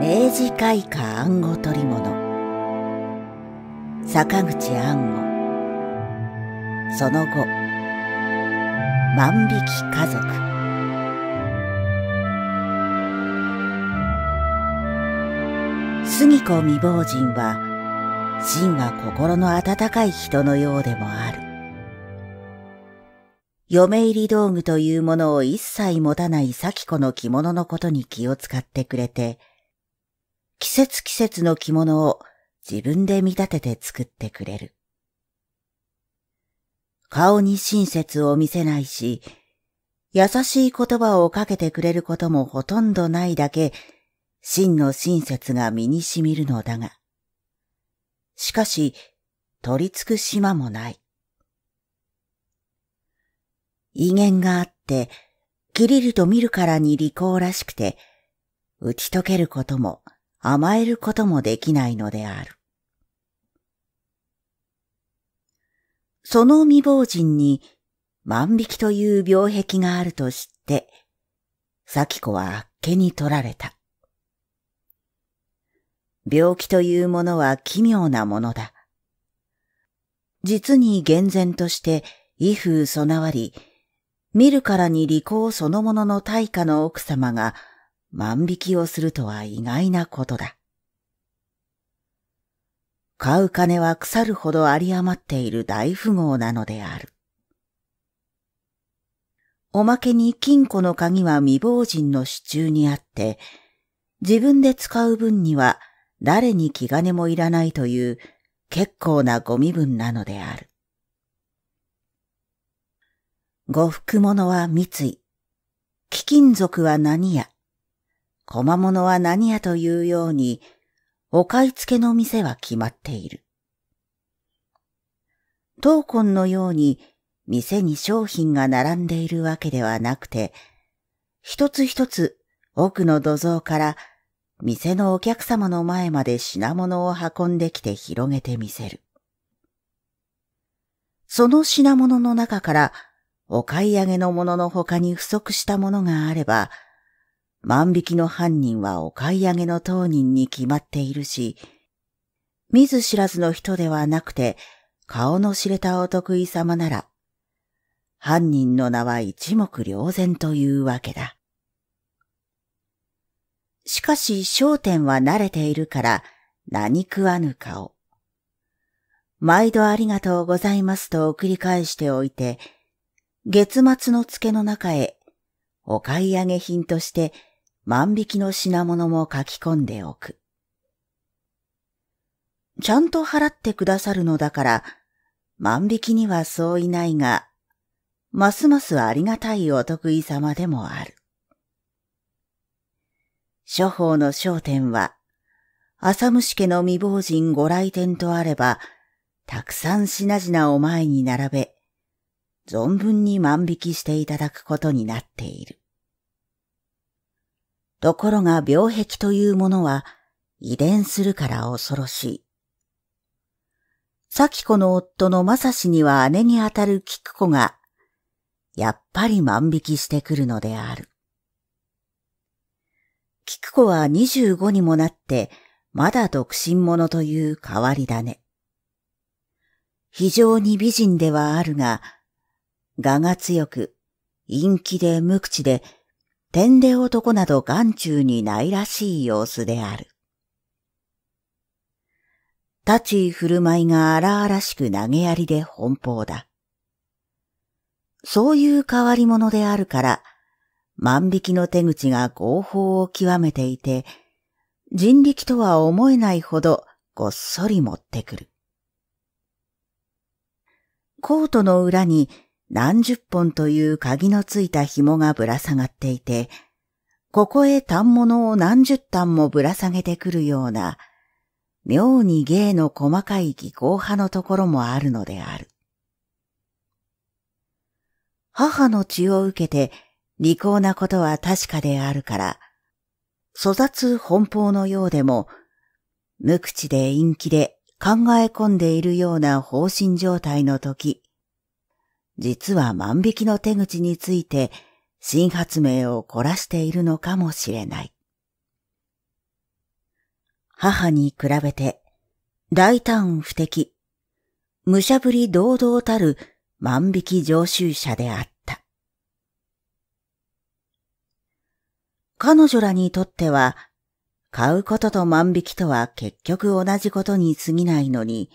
明治開化暗号取り物坂口暗号その後万引き家族杉子未亡人は真は心の温かい人のようでもある嫁入り道具というものを一切持たない咲子の着物のことに気を使ってくれて季節季節の着物を自分で見立てて作ってくれる。顔に親切を見せないし、優しい言葉をかけてくれることもほとんどないだけ、真の親切が身に染みるのだが。しかし、取り付く島もない。威厳があって、キリルと見るからに利口らしくて、打ち解けることも、甘えることもできないのである。その未亡人に万引きという病壁があると知って、咲子はあっけに取られた。病気というものは奇妙なものだ。実に厳然として威風備わり、見るからに利口そのものの大家の奥様が万引きをするとは意外なことだ。買う金は腐るほど有り余っている大富豪なのである。おまけに金庫の鍵は未亡人の手中にあって、自分で使う分には誰に気兼ねもいらないという結構なご身分なのである。呉服物は三井、貴金属は何や、小間物は何やというように、お買い付けの店は決まっている。闘魂のように店に商品が並んでいるわけではなくて、一つ一つ奥の土蔵から店のお客様の前まで品物を運んできて広げてみせる。その品物の中からお買い上げのものの他に不足したものがあれば、万引きの犯人はお買い上げの当人に決まっているし、見ず知らずの人ではなくて、顔の知れたお得意様なら、犯人の名は一目瞭然というわけだ。しかし焦点は慣れているから何食わぬ顔。毎度ありがとうございますと繰り返しておいて、月末の付けの中へお買い上げ品として万引きの品物も書き込んでおく。ちゃんと払ってくださるのだから、万引きにはそういないが、ますますありがたいお得意様でもある。諸法の焦点は、浅虫家の未亡人ご来店とあれば、たくさん品々を前に並べ、存分に万引きしていただくことになっている。ところが病壁というものは遺伝するから恐ろしい。咲子の夫の正しには姉にあたる菊子が、やっぱり万引きしてくるのである。菊子は25にもなって、まだ独身者という変わり種。非常に美人ではあるが、我が強く、陰気で無口で天で男など眼中にないらしい様子である。立ち居振る舞いが荒々しく投げやりで奔放だ。そういう変わり者であるから、万引きの手口が合法を極めていて、人力とは思えないほどごっそり持ってくる。コートの裏に何十本という鍵のついた紐がぶら下がっていて、ここへ反物を何十単もぶら下げてくるような、妙に芸の細かい技巧派のところもあるのである。母の血を受けて利口なことは確かであるから、粗雑奔放のようでも、無口で陰気で考え込んでいるような放心状態の時、実は万引きの手口について新発明を凝らしているのかもしれない。母に比べて大胆不敵、武者ぶり堂々たる万引き常習者であった。彼女らにとっては、買うことと万引きとは結局同じことに過ぎないのに、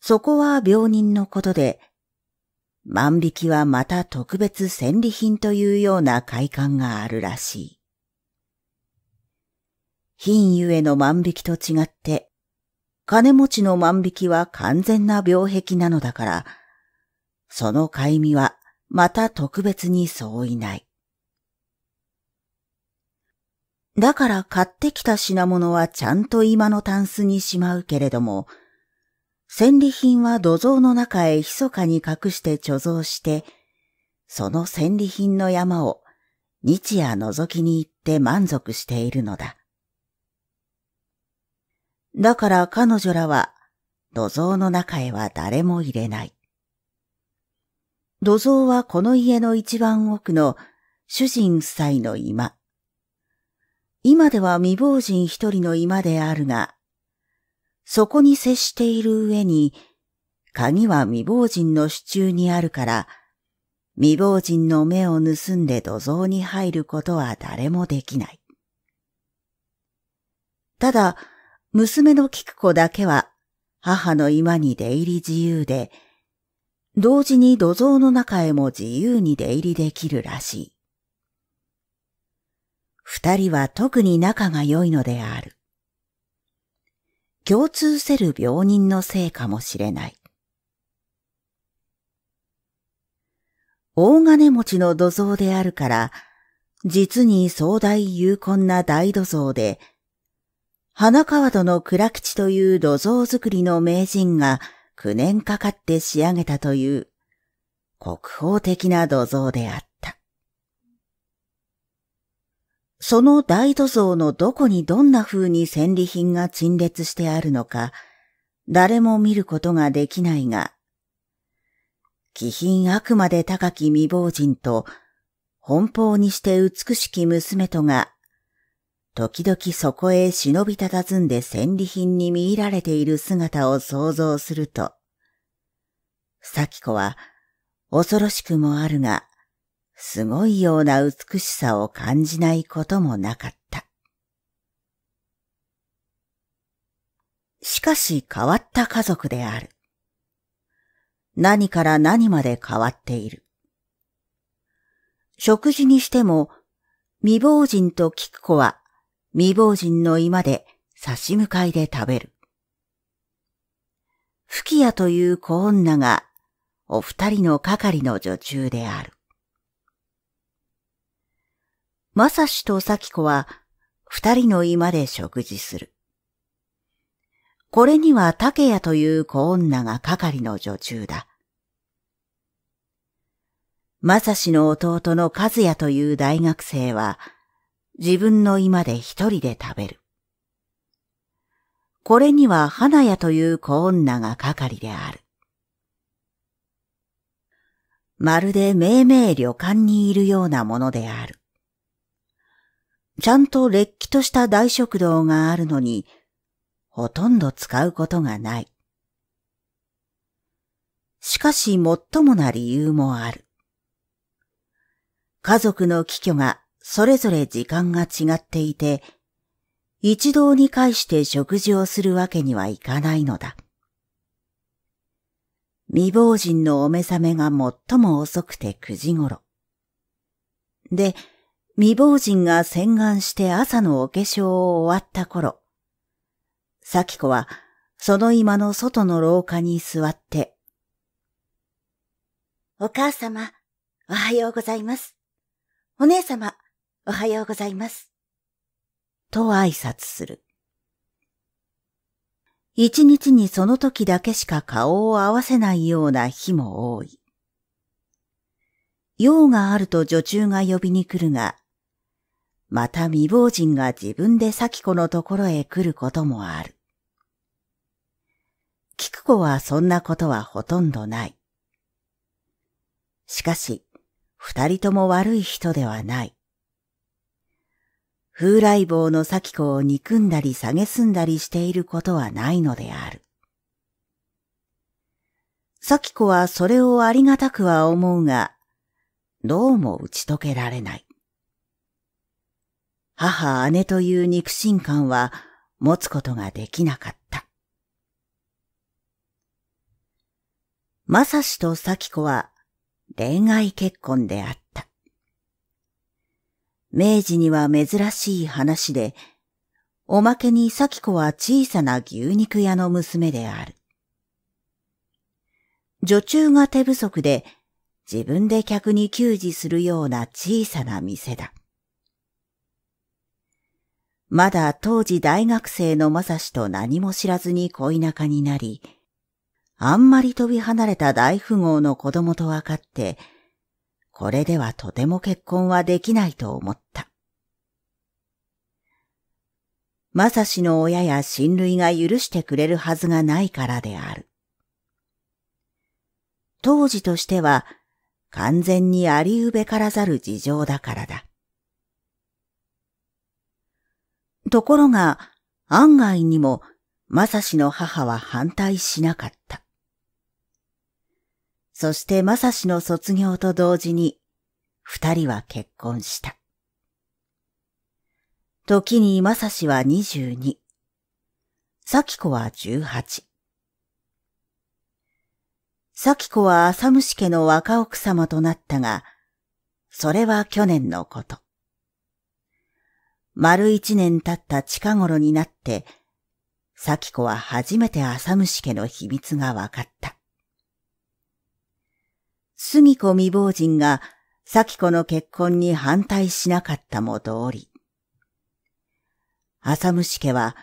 そこは病人のことで万引きはまた特別戦利品というような快感があるらしい。品ゆえの万引きと違って、金持ちの万引きは完全な病壁なのだから、そのい身はまた特別に相違ない。だから買ってきた品物はちゃんと今のタンスにしまうけれども、戦利品は土蔵の中へ密かに隠して貯蔵して、その戦利品の山を日夜覗きに行って満足しているのだ。だから彼女らは土蔵の中へは誰も入れない。土蔵はこの家の一番奥の主人夫妻の居間。今では未亡人一人の居間であるが、そこに接している上に、鍵は未亡人の手中にあるから、未亡人の目を盗んで土蔵に入ることは誰もできない。ただ、娘の菊子だけは母の居間に出入り自由で、同時に土蔵の中へも自由に出入りできるらしい。二人は特に仲が良いのである。共通せる病人のせいかもしれない。大金持ちの土蔵であるから、実に壮大有根な大土蔵で、花川戸の倉吉という土蔵作りの名人が9年かかって仕上げたという国宝的な土蔵であった。その大土蔵のどこにどんな風に戦利品が陳列してあるのか、誰も見ることができないが、気品あくまで高き未亡人と、奔放にして美しき娘とが、時々そこへ忍びたたずんで戦利品に見入られている姿を想像すると、咲子は恐ろしくもあるが、すごいような美しさを感じないこともなかった。しかし変わった家族である。何から何まで変わっている。食事にしても、未亡人と聞く子は未亡人の居間で差し向かいで食べる。吹き矢という子女がお二人の係の女中である。まさしとさきこは二人の居間で食事する。これには竹谷という子女が係の女中だ。まさしの弟の和也という大学生は自分の居間で一人で食べる。これには花屋という子女が係である。まるで命名旅館にいるようなものである。ちゃんとれっきとした大食堂があるのに、ほとんど使うことがない。しかし、最もな理由もある。家族の帰居がそれぞれ時間が違っていて、一堂に会して食事をするわけにはいかないのだ。未亡人のお目覚めが最も遅くて9時頃。で、未亡人が洗顔して朝のお化粧を終わった頃、咲子はその今の外の廊下に座って、お母様、おはようございます。お姉様、おはようございます。と挨拶する。一日にその時だけしか顔を合わせないような日も多い。用があると女中が呼びに来るが、また未亡人が自分で咲子のところへ来ることもある。菊子はそんなことはほとんどない。しかし、二人とも悪い人ではない。風来坊の咲子を憎んだり蔑んだりしていることはないのである。咲子はそれをありがたくは思うが、どうも打ち解けられない。母姉という肉親感は持つことができなかった。まさしとさきこは恋愛結婚であった。明治には珍しい話で、おまけに咲子は小さな牛肉屋の娘である。女中が手不足で自分で客に給仕するような小さな店だ。まだ当時大学生のまさしと何も知らずに恋仲になり、あんまり飛び離れた大富豪の子供と分かって、これではとても結婚はできないと思った。まさしの親や親類が許してくれるはずがないからである。当時としては完全にありうべからざる事情だからだ。ところが、案外にも、まさしの母は反対しなかった。そしてまさしの卒業と同時に、二人は結婚した。時にまさしは22、咲子は18。咲子は浅虫家の若奥様となったが、それは去年のこと。丸一年経った近頃になって、咲子は初めて浅虫家の秘密が分かった。杉子未亡人が咲子の結婚に反対しなかったも通り。浅虫家は、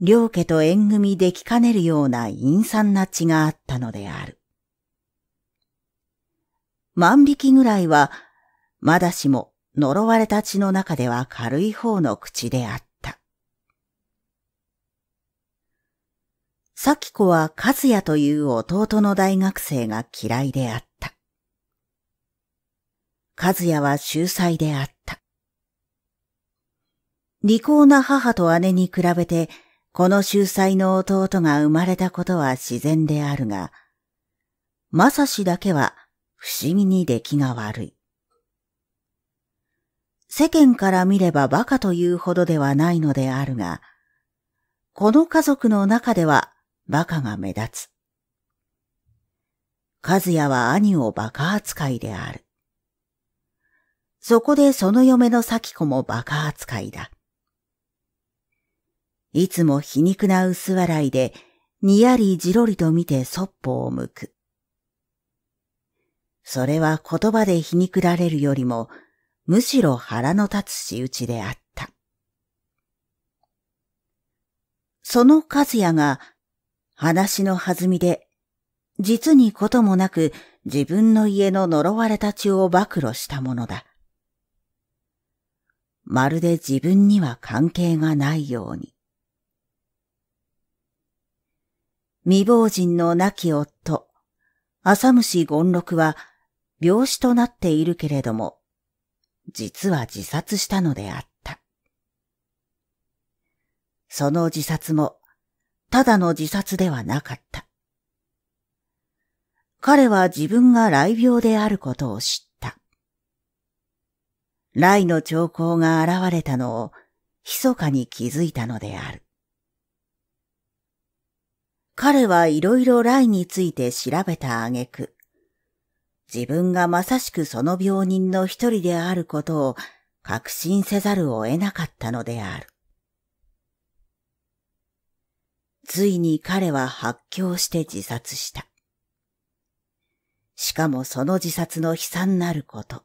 両家と縁組できかねるような陰惨な血があったのである。万引きぐらいは、まだしも呪われた血の中では軽い方の口であった。咲子は和也という弟の大学生が嫌いであった。和也は秀才であった。利口な母と姉に比べて、この秀才の弟が生まれたことは自然であるが、正志だけは不思議に出来が悪い。世間から見れば馬鹿というほどではないのであるが、この家族の中では馬鹿が目立つ。和也は兄を馬鹿扱いである。そこでその嫁の咲子も馬鹿扱いだ。いつも皮肉な薄笑いで、にやりじろりと見てそっぽを向く。それは言葉で皮肉られるよりも、むしろ腹の立つ仕打ちであった。その和也が話の弾みで実にこともなく自分の家の呪われた血を暴露したものだ。まるで自分には関係がないように。未亡人の亡き夫、浅虫権六は病死となっているけれども、実は自殺したのであった。その自殺も、ただの自殺ではなかった。彼は自分が雷病であることを知った。雷の兆候が現れたのを、密かに気づいたのである。彼はいろいろ雷について調べた挙句、自分がまさしくその病人の一人であることを確信せざるを得なかったのである。ついに彼は発狂して自殺した。しかもその自殺の悲惨なること。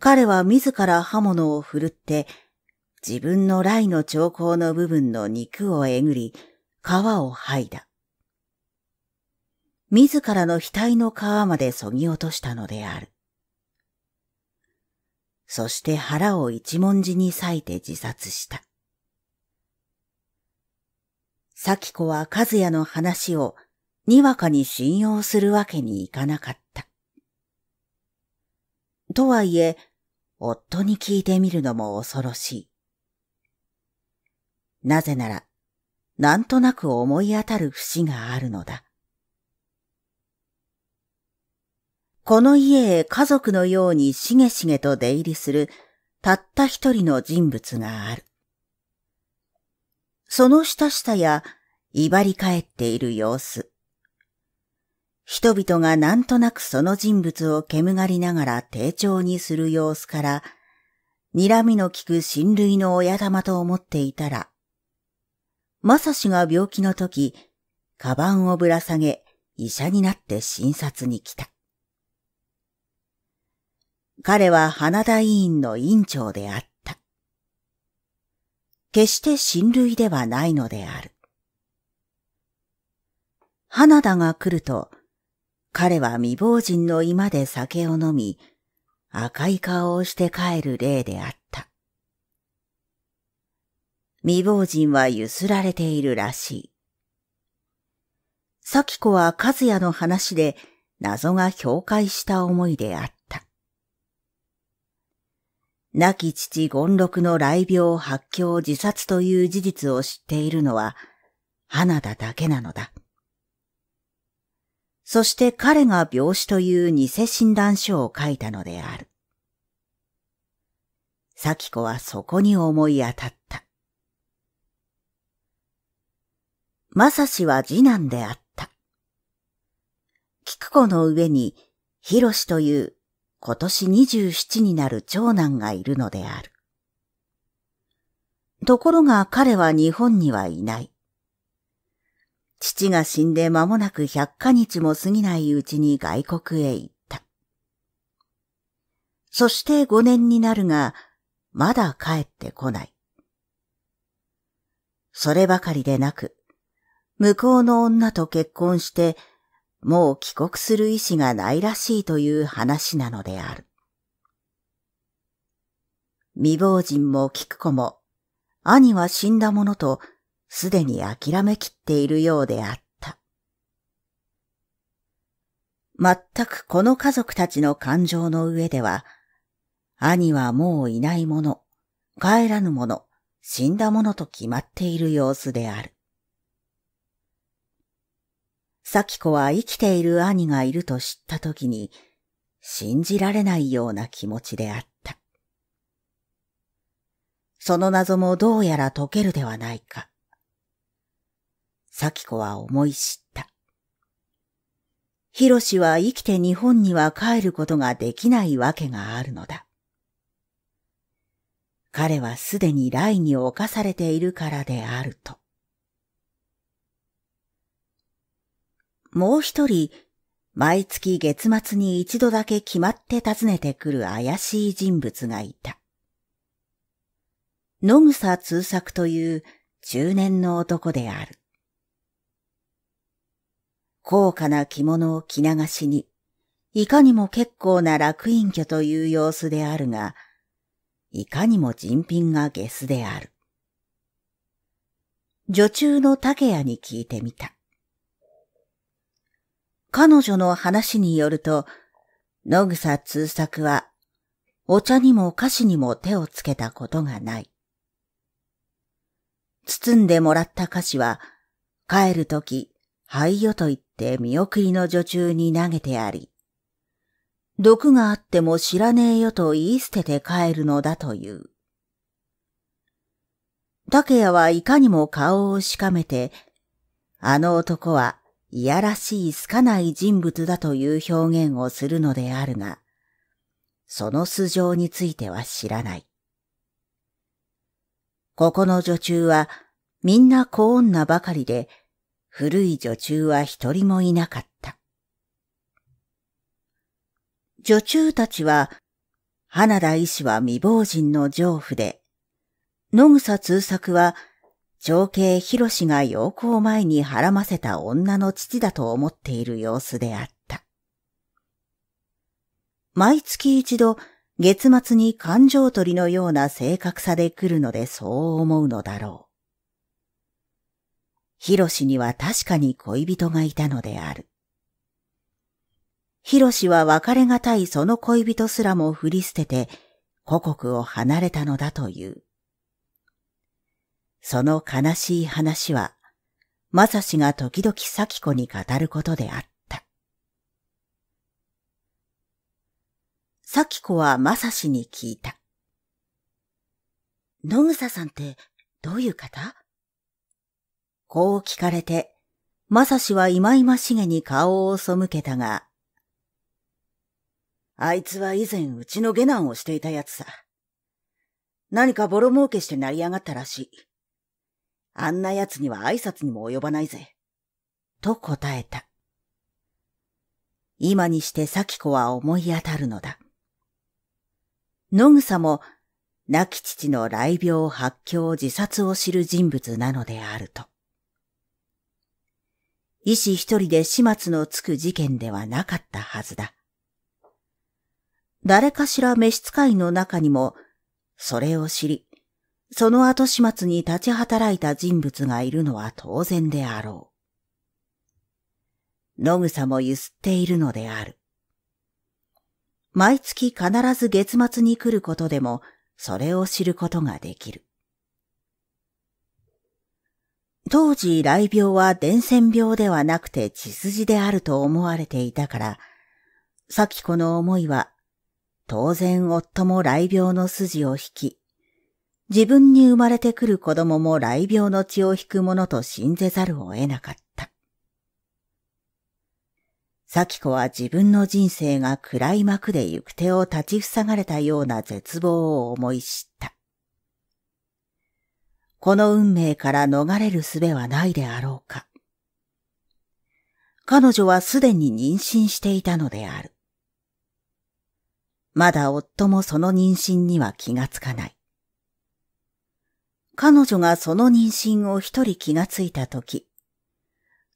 彼は自ら刃物を振るって、自分の雷の兆候の部分の肉をえぐり、皮を剥いだ。自らの額の皮までそぎ落としたのである。そして腹を一文字に裂いて自殺した。咲子は和也の話をにわかに信用するわけにいかなかった。とはいえ、夫に聞いてみるのも恐ろしい。なぜなら、なんとなく思い当たる節があるのだ。この家へ家族のようにしげしげと出入りするたった一人の人物がある。その下下や威張り返っている様子。人々がなんとなくその人物を煙がりながら丁重にする様子から、睨みのきく親類の親玉と思っていたら、まさしが病気の時、カバンをぶら下げ、医者になって診察に来た。彼は花田委員の委員長であった。決して親類ではないのである。花田が来ると、彼は未亡人の居間で酒を飲み、赤い顔をして帰る例であった。未亡人はゆすられているらしい。咲子は和也の話で謎が氷解した思いであった。亡き父権六の雷病発狂自殺という事実を知っているのは、花田だけなのだ。そして彼が病死という偽診断書を書いたのである。咲子はそこに思い当たった。正志は次男であった。菊子の上に、広しという今年27になる長男がいるのである。ところが彼は日本にはいない。父が死んで間もなく百0日も過ぎないうちに外国へ行った。そして5年になるが、まだ帰ってこない。そればかりでなく、向こうの女と結婚してもう帰国する意思がないらしいという話なのである。未亡人も菊子も、兄は死んだものと、すでに諦めきっているようであった。全くこの家族たちの感情の上では、兄はもういないもの、帰らぬもの、死んだものと決まっている様子である。咲子は生きている兄がいると知った時に、信じられないような気持ちであった。その謎もどうやら解けるではないか。咲子は思い知った。ヒロシは生きて日本には帰ることができないわけがあるのだ。彼はすでに雷に侵されているからであると。もう一人、毎月月末に一度だけ決まって訪ねてくる怪しい人物がいた。野草通作という中年の男である。高価な着物を着流しに、いかにも結構な楽隠居という様子であるが、いかにも人品がゲスである。女中の竹谷に聞いてみた。彼女の話によると、野草通作は、お茶にも菓子にも手をつけたことがない。包んでもらった菓子は、帰るとき、はいよと言って見送りの女中に投げてあり、毒があっても知らねえよと言い捨てて帰るのだという。竹谷はいかにも顔をしかめて、あの男はいやらしい好かない人物だという表現をするのであるが、その素性については知らない。ここの女中はみんな小女ばかりで、古い女中は一人もいなかった。女中たちは、花田医師は未亡人の丈夫で、野草通作は情景広志が陽光前にはらませた女の父だと思っている様子であった。毎月一度、月末に感情鳥のような正確さで来るのでそう思うのだろう。広志には確かに恋人がいたのである。広志は別れがたいその恋人すらも振り捨てて、故国を離れたのだという。その悲しい話は、まさしが時々咲子に語ることであった。咲子はまさしに聞いた。野草さんってどういう方こう聞かれて、まさしはい々しげに顔を背けたが、あいつは以前うちの下男をしていたやつさ。何かボロ儲けして成り上がったらしい。あんな奴には挨拶にも及ばないぜ。と答えた。今にして咲子は思い当たるのだ。野草も亡き父の雷病発狂自殺を知る人物なのであると。医師一人で始末のつく事件ではなかったはずだ。誰かしら召使いの中にも、それを知り、その後始末に立ち働いた人物がいるのは当然であろう。野草も揺すっているのである。毎月必ず月末に来ることでも、それを知ることができる。当時、雷病は伝染病ではなくて血筋であると思われていたから、咲子の思いは、当然夫も雷病の筋を引き、自分に生まれてくる子供も雷病の血を引くものと信ぜざるを得なかった。咲子は自分の人生が暗い幕で行く手を立ちふさがれたような絶望を思い知った。この運命から逃れる術はないであろうか。彼女はすでに妊娠していたのである。まだ夫もその妊娠には気がつかない。彼女がその妊娠を一人気がついたとき、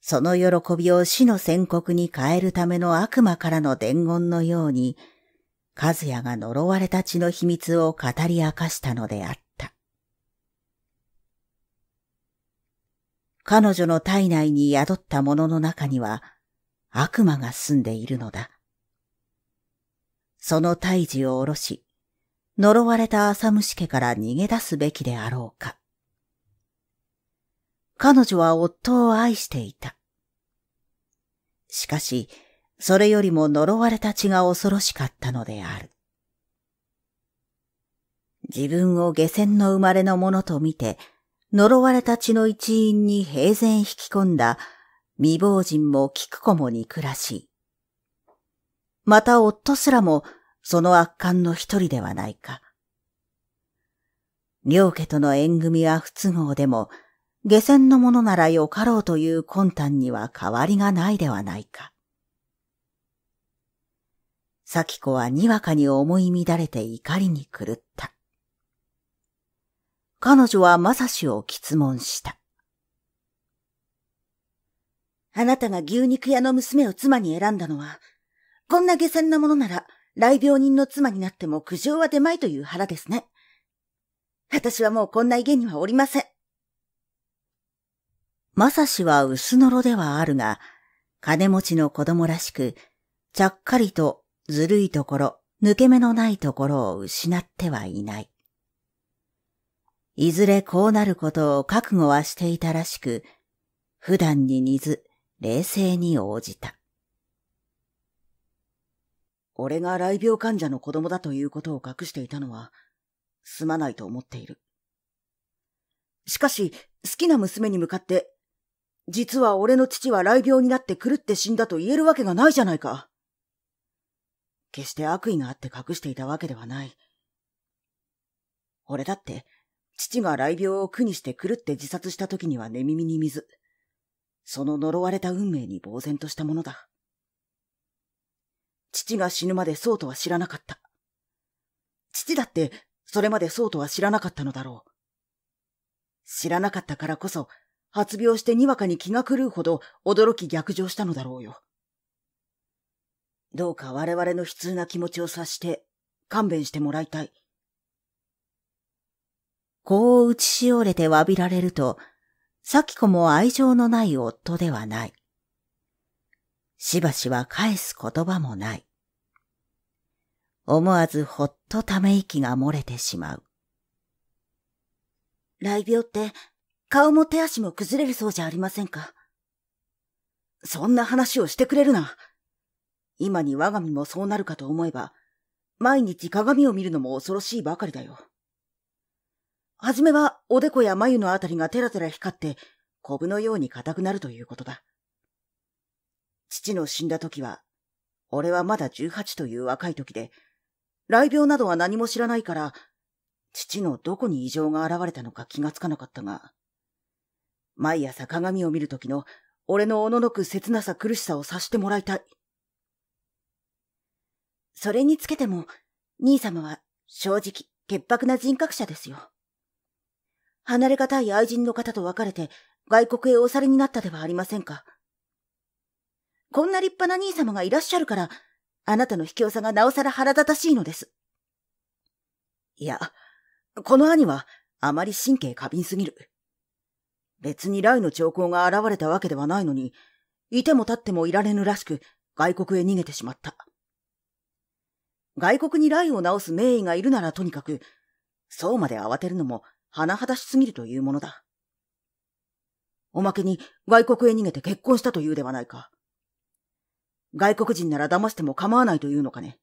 その喜びを死の宣告に変えるための悪魔からの伝言のように、和也が呪われた血の秘密を語り明かしたのであった。彼女の体内に宿ったものの中には悪魔が住んでいるのだ。その胎児を下ろし、呪われた浅虫家から逃げ出すべきであろうか。彼女は夫を愛していた。しかし、それよりも呪われた血が恐ろしかったのである。自分を下船の生まれのものと見て、呪われた血の一員に平然引き込んだ未亡人も菊子も憎らしい。また夫すらもその悪巻の一人ではないか。両家との縁組は不都合でも、下船の者ならよかろうという魂胆には変わりがないではないか。咲子はにわかに思い乱れて怒りに狂った。彼女は正志を質問した。あなたが牛肉屋の娘を妻に選んだのは、こんな下船なものなら、雷病人の妻になっても苦情は出まいという腹ですね。私はもうこんな家にはおりません。まさしは薄のろではあるが、金持ちの子供らしく、ちゃっかりとずるいところ、抜け目のないところを失ってはいない。いずれこうなることを覚悟はしていたらしく、普段に似ず冷静に応じた。俺が雷病患者の子供だということを隠していたのは、すまないと思っている。しかし、好きな娘に向かって、実は俺の父は雷病になって狂って死んだと言えるわけがないじゃないか。決して悪意があって隠していたわけではない。俺だって、父が雷病を苦にして狂って自殺した時には寝耳に水。その呪われた運命に呆然としたものだ。父が死ぬまでそうとは知らなかった。父だって、それまでそうとは知らなかったのだろう。知らなかったからこそ、発病してにわかに気が狂うほど驚き逆上したのだろうよ。どうか我々の悲痛な気持ちを察して勘弁してもらいたい。こう打ちしおれて詫びられると、咲子も愛情のない夫ではない。しばしは返す言葉もない。思わずほっとため息が漏れてしまう。雷病って顔も手足も崩れるそうじゃありませんか。そんな話をしてくれるな。今に我が身もそうなるかと思えば、毎日鏡を見るのも恐ろしいばかりだよ。はじめはおでこや眉のあたりがテラテラ光って、コブのように硬くなるということだ。父の死んだ時は、俺はまだ18という若い時で、雷病などは何も知らないから、父のどこに異常が現れたのか気がつかなかったが、毎朝鏡を見る時の俺のおののく切なさ苦しさを察してもらいたい。それにつけても、兄様は正直潔白な人格者ですよ。離れがたい愛人の方と別れて外国へおされになったではありませんか。こんな立派な兄様がいらっしゃるから、あなたの卑怯さがなおさら腹立たしいのです。いや、この兄はあまり神経過敏すぎる。別に雷の兆候が現れたわけではないのに、いても立ってもいられぬらしく外国へ逃げてしまった。外国に雷を直す名医がいるならとにかく、そうまで慌てるのも甚だしすぎるというものだ。おまけに外国へ逃げて結婚したというではないか。外国人なら騙しても構わないというのかね。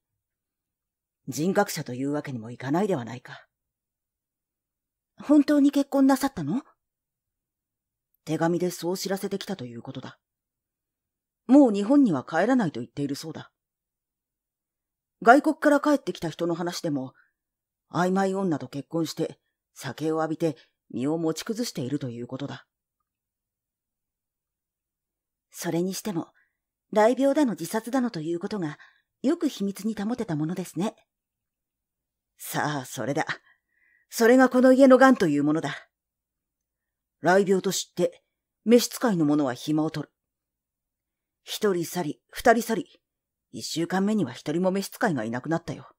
人格者というわけにもいかないではないか。本当に結婚なさったの手紙でそう知らせてきたということだ。もう日本には帰らないと言っているそうだ。外国から帰ってきた人の話でも、曖昧女と結婚して酒を浴びて身を持ち崩しているということだ。それにしても、大病だの自殺だのということが、よく秘密に保てたものですね。さあ、それだ。それがこの家の癌というものだ。雷病と知って、召使いの者は暇を取る。一人去り、二人去り、一週間目には一人も召使いがいなくなったよ。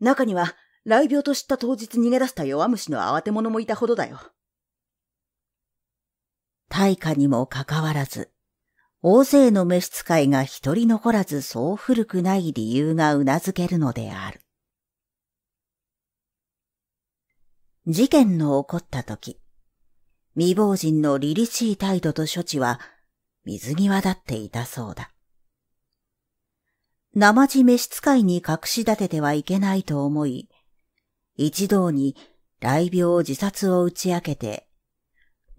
中には、雷病と知った当日逃げ出した弱虫の慌て者もいたほどだよ。大火にもかかわらず、大勢の召使いが一人残らずそう古くない理由が頷けるのである。事件の起こった時、未亡人の凛々しい態度と処置は水際立っていたそうだ。生地召使いに隠し立ててはいけないと思い、一同に雷病自殺を打ち明けて、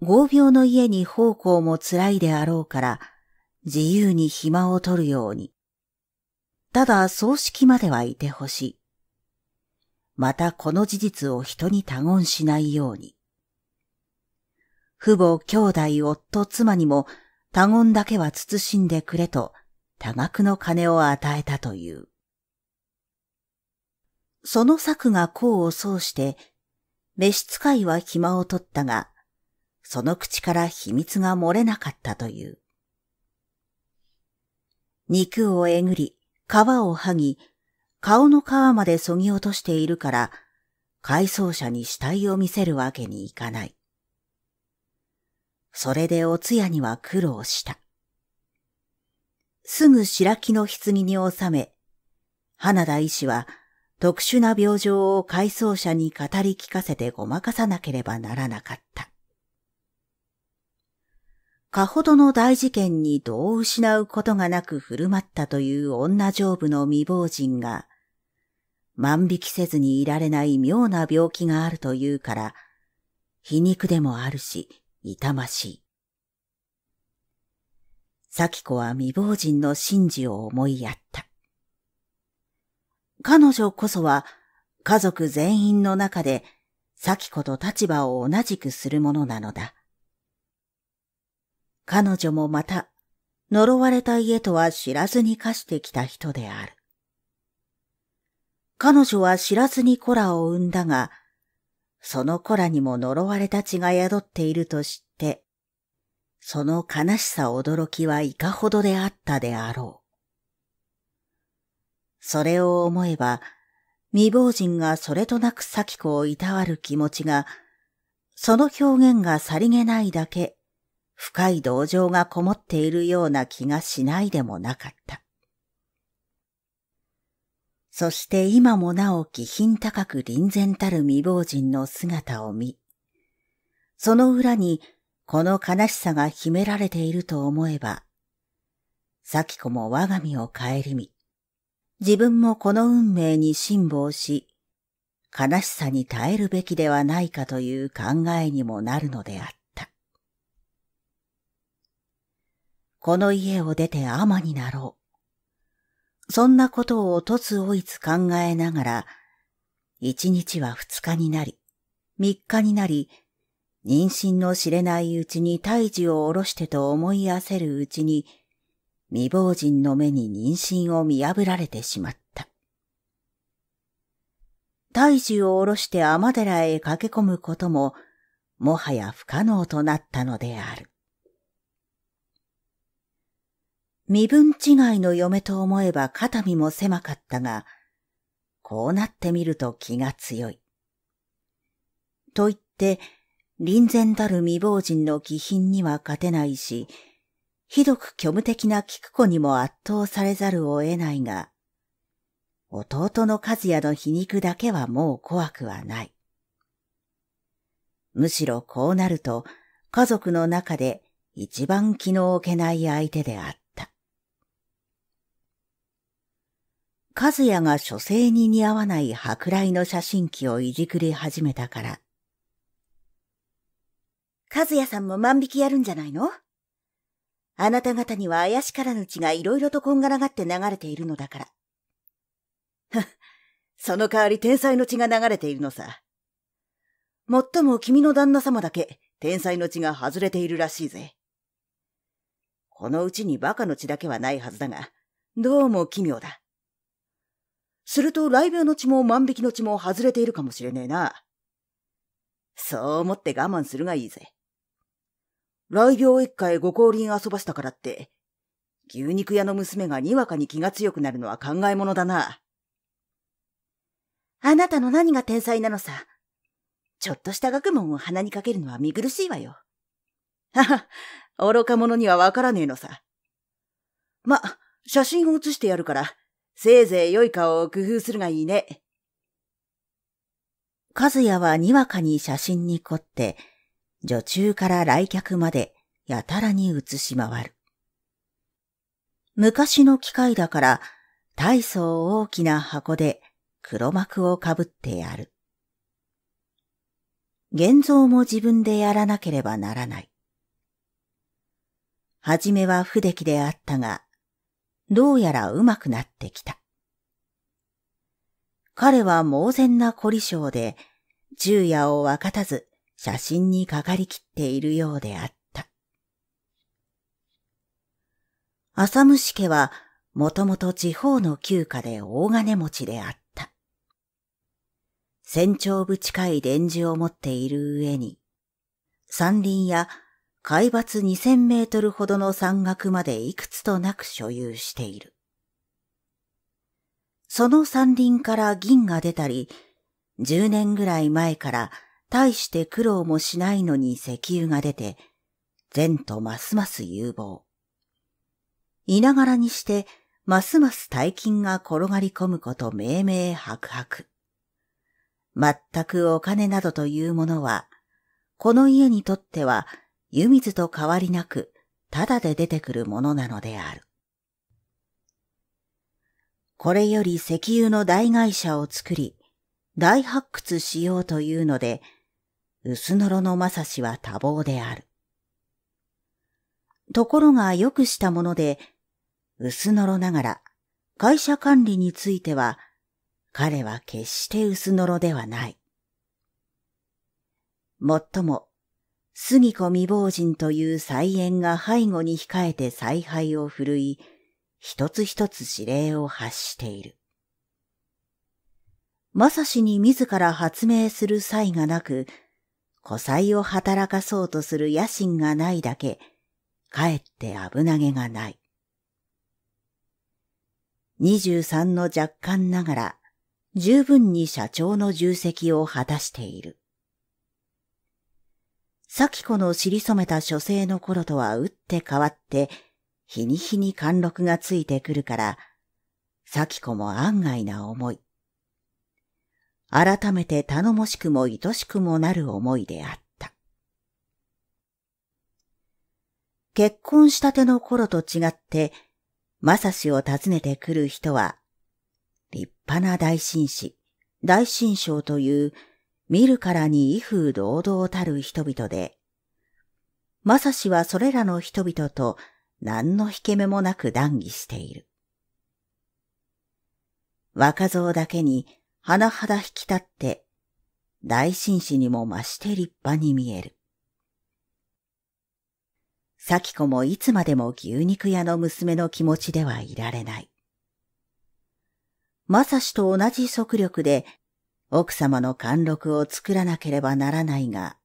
合病の家に奉公も辛いであろうから、自由に暇を取るように。ただ葬式まではいてほしい。またこの事実を人に他言しないように。父母、兄弟、夫、妻にも他言だけは慎んでくれと多額の金を与えたという。その策が功を奏して、召使いは暇を取ったが、その口から秘密が漏れなかったという。肉をえぐり、皮を剥ぎ、顔の皮までそぎ落としているから、回送者に死体を見せるわけにいかない。それでお通夜には苦労した。すぐ白木の棺に収め、花田医師は特殊な病状を回送者に語り聞かせてごまかさなければならなかった。かほどの大事件にどう失うことがなく振る舞ったという女丈夫の未亡人が、万引きせずにいられない妙な病気があるというから、皮肉でもあるし、痛ましい。咲子は未亡人の真事を思いやった。彼女こそは家族全員の中で咲子と立場を同じくするものなのだ。彼女もまた、呪われた家とは知らずに貸してきた人である。彼女は知らずに子らを産んだが、その子らにも呪われた血が宿っていると知って、その悲しさ驚きはいかほどであったであろう。それを思えば、未亡人がそれとなく咲子をいたわる気持ちが、その表現がさりげないだけ深い同情がこもっているような気がしないでもなかった。そして今もなお気品高く臨然たる未亡人の姿を見、その裏にこの悲しさが秘められていると思えば、咲子も我が身を顧み、自分もこの運命に辛抱し、悲しさに耐えるべきではないかという考えにもなるのであった。この家を出て天になろう。そんなことをとつおいつ考えながら、一日は二日になり、三日になり、妊娠の知れないうちに胎児を下ろしてと思い焦るうちに、未亡人の目に妊娠を見破られてしまった。胎児を下ろして天寺へ駆け込むことも、もはや不可能となったのである。身分違いの嫁と思えば肩身も狭かったが、こうなってみると気が強い。と言って、臨前たる未亡人の気品には勝てないし、ひどく虚無的な菊子にも圧倒されざるを得ないが、弟の和也の皮肉だけはもう怖くはない。むしろこうなると、家族の中で一番気の置けない相手であった。和也が書生に似合わない舶来の写真機をいじくり始めたから。和也さんも万引きやるんじゃないのあなた方には怪しからぬ血が色々とこんがらがって流れているのだから。その代わり天才の血が流れているのさ。もっとも君の旦那様だけ天才の血が外れているらしいぜ。このうちに馬鹿の血だけはないはずだが、どうも奇妙だ。すると雷病の血も万引きの血も外れているかもしれねえな。そう思って我慢するがいいぜ。雷病一回ご降臨遊ばしたからって、牛肉屋の娘がにわかに気が強くなるのは考えものだな。あなたの何が天才なのさ。ちょっとした学問を鼻にかけるのは見苦しいわよ。はは、愚か者にはわからねえのさ。ま、写真を写してやるから、せいぜい良い顔を工夫するがいいね。和也はにわかに写真に凝って、女中から来客までやたらに移し回る。昔の機械だから、大層大きな箱で黒幕をかぶってやる。現像も自分でやらなければならない。はじめは不出来であったが、どうやらうまくなってきた。彼は猛然な凝り性で、昼夜を分かたず写真にかかりきっているようであった。浅虫家はもともと地方の旧家で大金持ちであった。船長部近い伝授を持っている上に、山林や海抜2000メートルほどの山岳までいくつとなく所有している。その山林から銀が出たり、10年ぐらい前から大して苦労もしないのに石油が出て、善とますます有望。いながらにして、ますます大金が転がり込むこと明明白々。全くお金などというものは、この家にとっては湯水と変わりなく、ただで出てくるものなのである。これより石油の大会社を作り、大発掘しようというので、薄のろの正氏は多忙である。ところがよくしたもので、薄のろながら、会社管理については、彼は決して薄のろではない。もっとも、杉子未亡人という菜園が背後に控えて采配を振るい、一つ一つ指令を発している。まさしに自ら発明する才がなく、古才を働かそうとする野心がないだけ、かえって危なげがない。二十三の若干ながら、十分に社長の重責を果たしている。咲子の尻染めた書生の頃とは打って変わって、日に日に貫禄がついてくるから、咲子も案外な思い。改めて頼もしくも愛しくもなる思いであった。結婚したての頃と違って、正氏を訪ねてくる人は、立派な大紳士、大紳将という見るからに威風堂々たる人々で、まさしはそれらの人々と何の引け目もなく談義している。若造だけに甚だ引き立って、大紳士にも増して立派に見える。咲子もいつまでも牛肉屋の娘の気持ちではいられない。まさしと同じ速力で奥様の貫禄を作らなければならないが、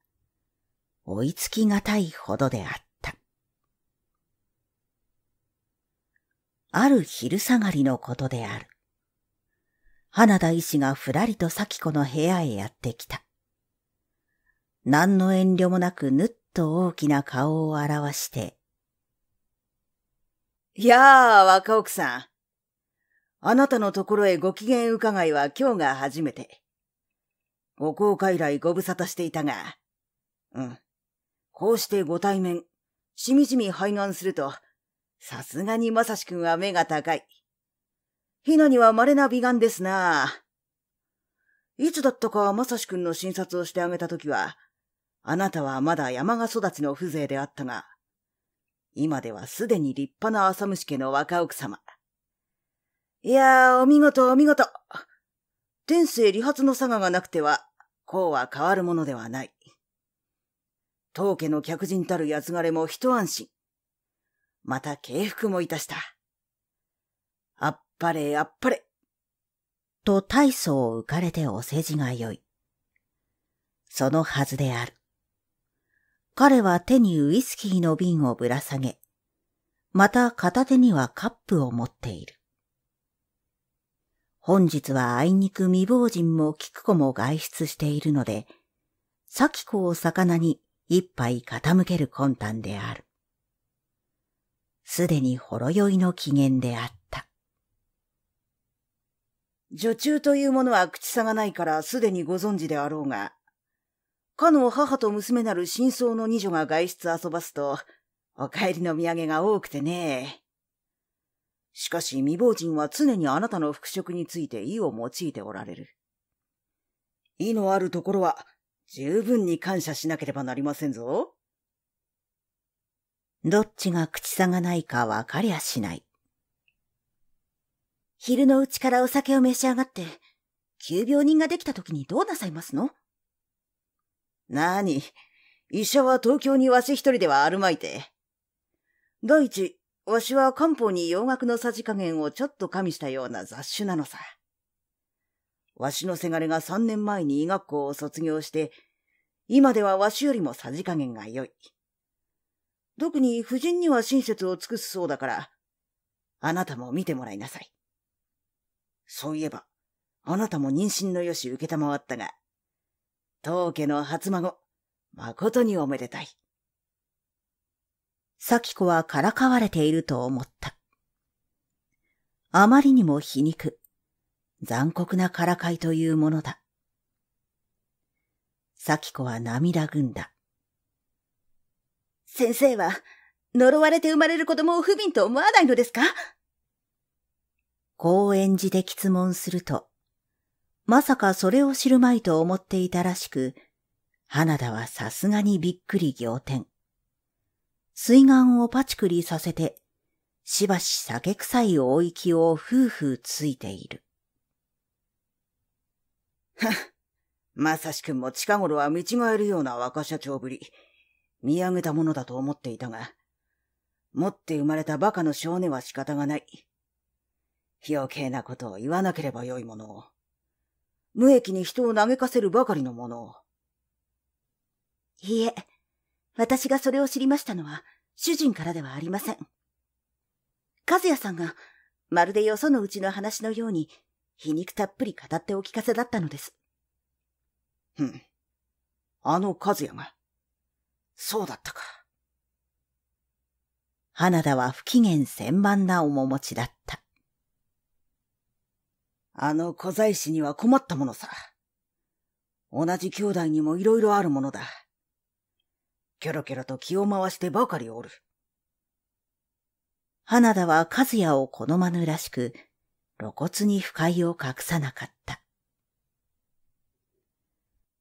追いつきがたいほどであった。ある昼下がりのことである。花田医師がふらりと咲子の部屋へやってきた。何の遠慮もなくぬっと大きな顔を表して、やあ、若奥さん。あなたのところへご機嫌伺いは今日が初めて。ご公開来ご無沙汰していたが。うん。こうしてご対面、しみじみ拝覧すると、さすがにまさしくんは目が高い。ひなには稀な美顔ですな。いつだったかまさしくんの診察をしてあげたときは、あなたはまだ山が育ちの風情であったが、今ではすでに立派な浅虫家の若奥様。いやー、お見事お見事。天性理髪の佐ががなくては、こうは変わるものではない。当家の客人たる奴がれも一安心。また敬服もいたした。あっぱれあっぱれ。と大層浮かれてお世辞がよい。そのはずである。彼は手にウイスキーの瓶をぶら下げ、また片手にはカップを持っている。本日はあいにく未亡人も菊子も外出しているので、咲子を魚に一杯傾ける魂胆である。すでにほろ酔いの機嫌であった。女中というものは口差がないからすでにご存知であろうが、かの母と娘なる真相の二女が外出遊ばすと、お帰りの土産が多くてね。しかし未亡人は常にあなたの復職について意を用いておられる。意のあるところは十分に感謝しなければなりませんぞ。どっちが口さがないかわかりゃしない。昼のうちからお酒を召し上がって、急病人ができた時にどうなさいますのなに、医者は東京にわし一人ではあるまいて。第一、わしは漢方に洋楽のさじ加減をちょっと加味したような雑種なのさ。わしのせがれが3年前に医学校を卒業して、今ではわしよりもさじ加減が良い。特に夫人には親切を尽くすそうだから、あなたも見てもらいなさい。そういえば、あなたも妊娠のよし受けたまわったが、当家の初孫、誠におめでたい。咲子はからかわれていると思った。あまりにも皮肉、残酷なからかいというものだ。咲子は涙ぐんだ。先生は、呪われて生まれる子供を不憫と思わないのですかこう演じて質問すると、まさかそれを知るまいと思っていたらしく、花田はさすがにびっくり仰天。水眼をパチクリさせて、しばし酒臭い大息をふうふうついている。はっ、まさしくんも近頃は見違えるような若社長ぶり。見上げたものだと思っていたが、持って生まれた馬鹿の少年は仕方がない。余計なことを言わなければよいものを。無益に人を嘆かせるばかりのものを。いえ、私がそれを知りましたのは、主人からではありません。和也さんが、まるでよそのうちの話のように、皮肉たっぷり語ってお聞かせだったのです。ふん。あの和也が。そうだったか。花田は不機嫌千万な面持ちだった。あの小細師には困ったものさ。同じ兄弟にも色々あるものだ。キョロキョロと気を回してばかりおる。花田は和也を好まぬらしく、露骨に不快を隠さなかった。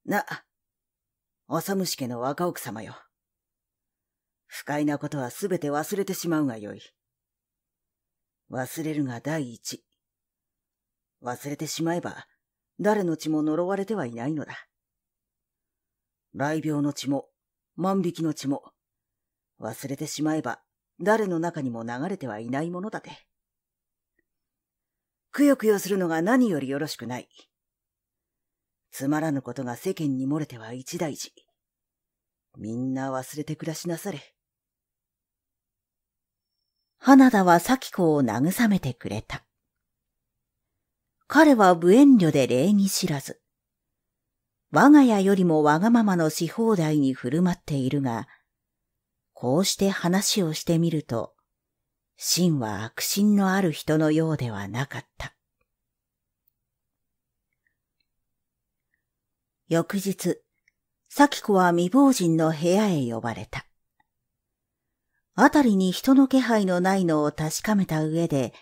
な、むし家の若奥様よ。不快なことはすべて忘れてしまうがよい。忘れるが第一。忘れてしまえば、誰の血も呪われてはいないのだ。雷病の血も万引きの血も、忘れてしまえば、誰の中にも流れてはいないものだて。くよくよするのが何よりよろしくない。つまらぬことが世間に漏れては一大事。みんな忘れて暮らしなされ。花田は咲子を慰めてくれた。彼は無遠慮で礼儀知らず、我が家よりもわがままのし放題に振る舞っているが、こうして話をしてみると、真は悪心のある人のようではなかった。翌日、咲子は未亡人の部屋へ呼ばれた。あたりに人の気配のないのを確かめた上で、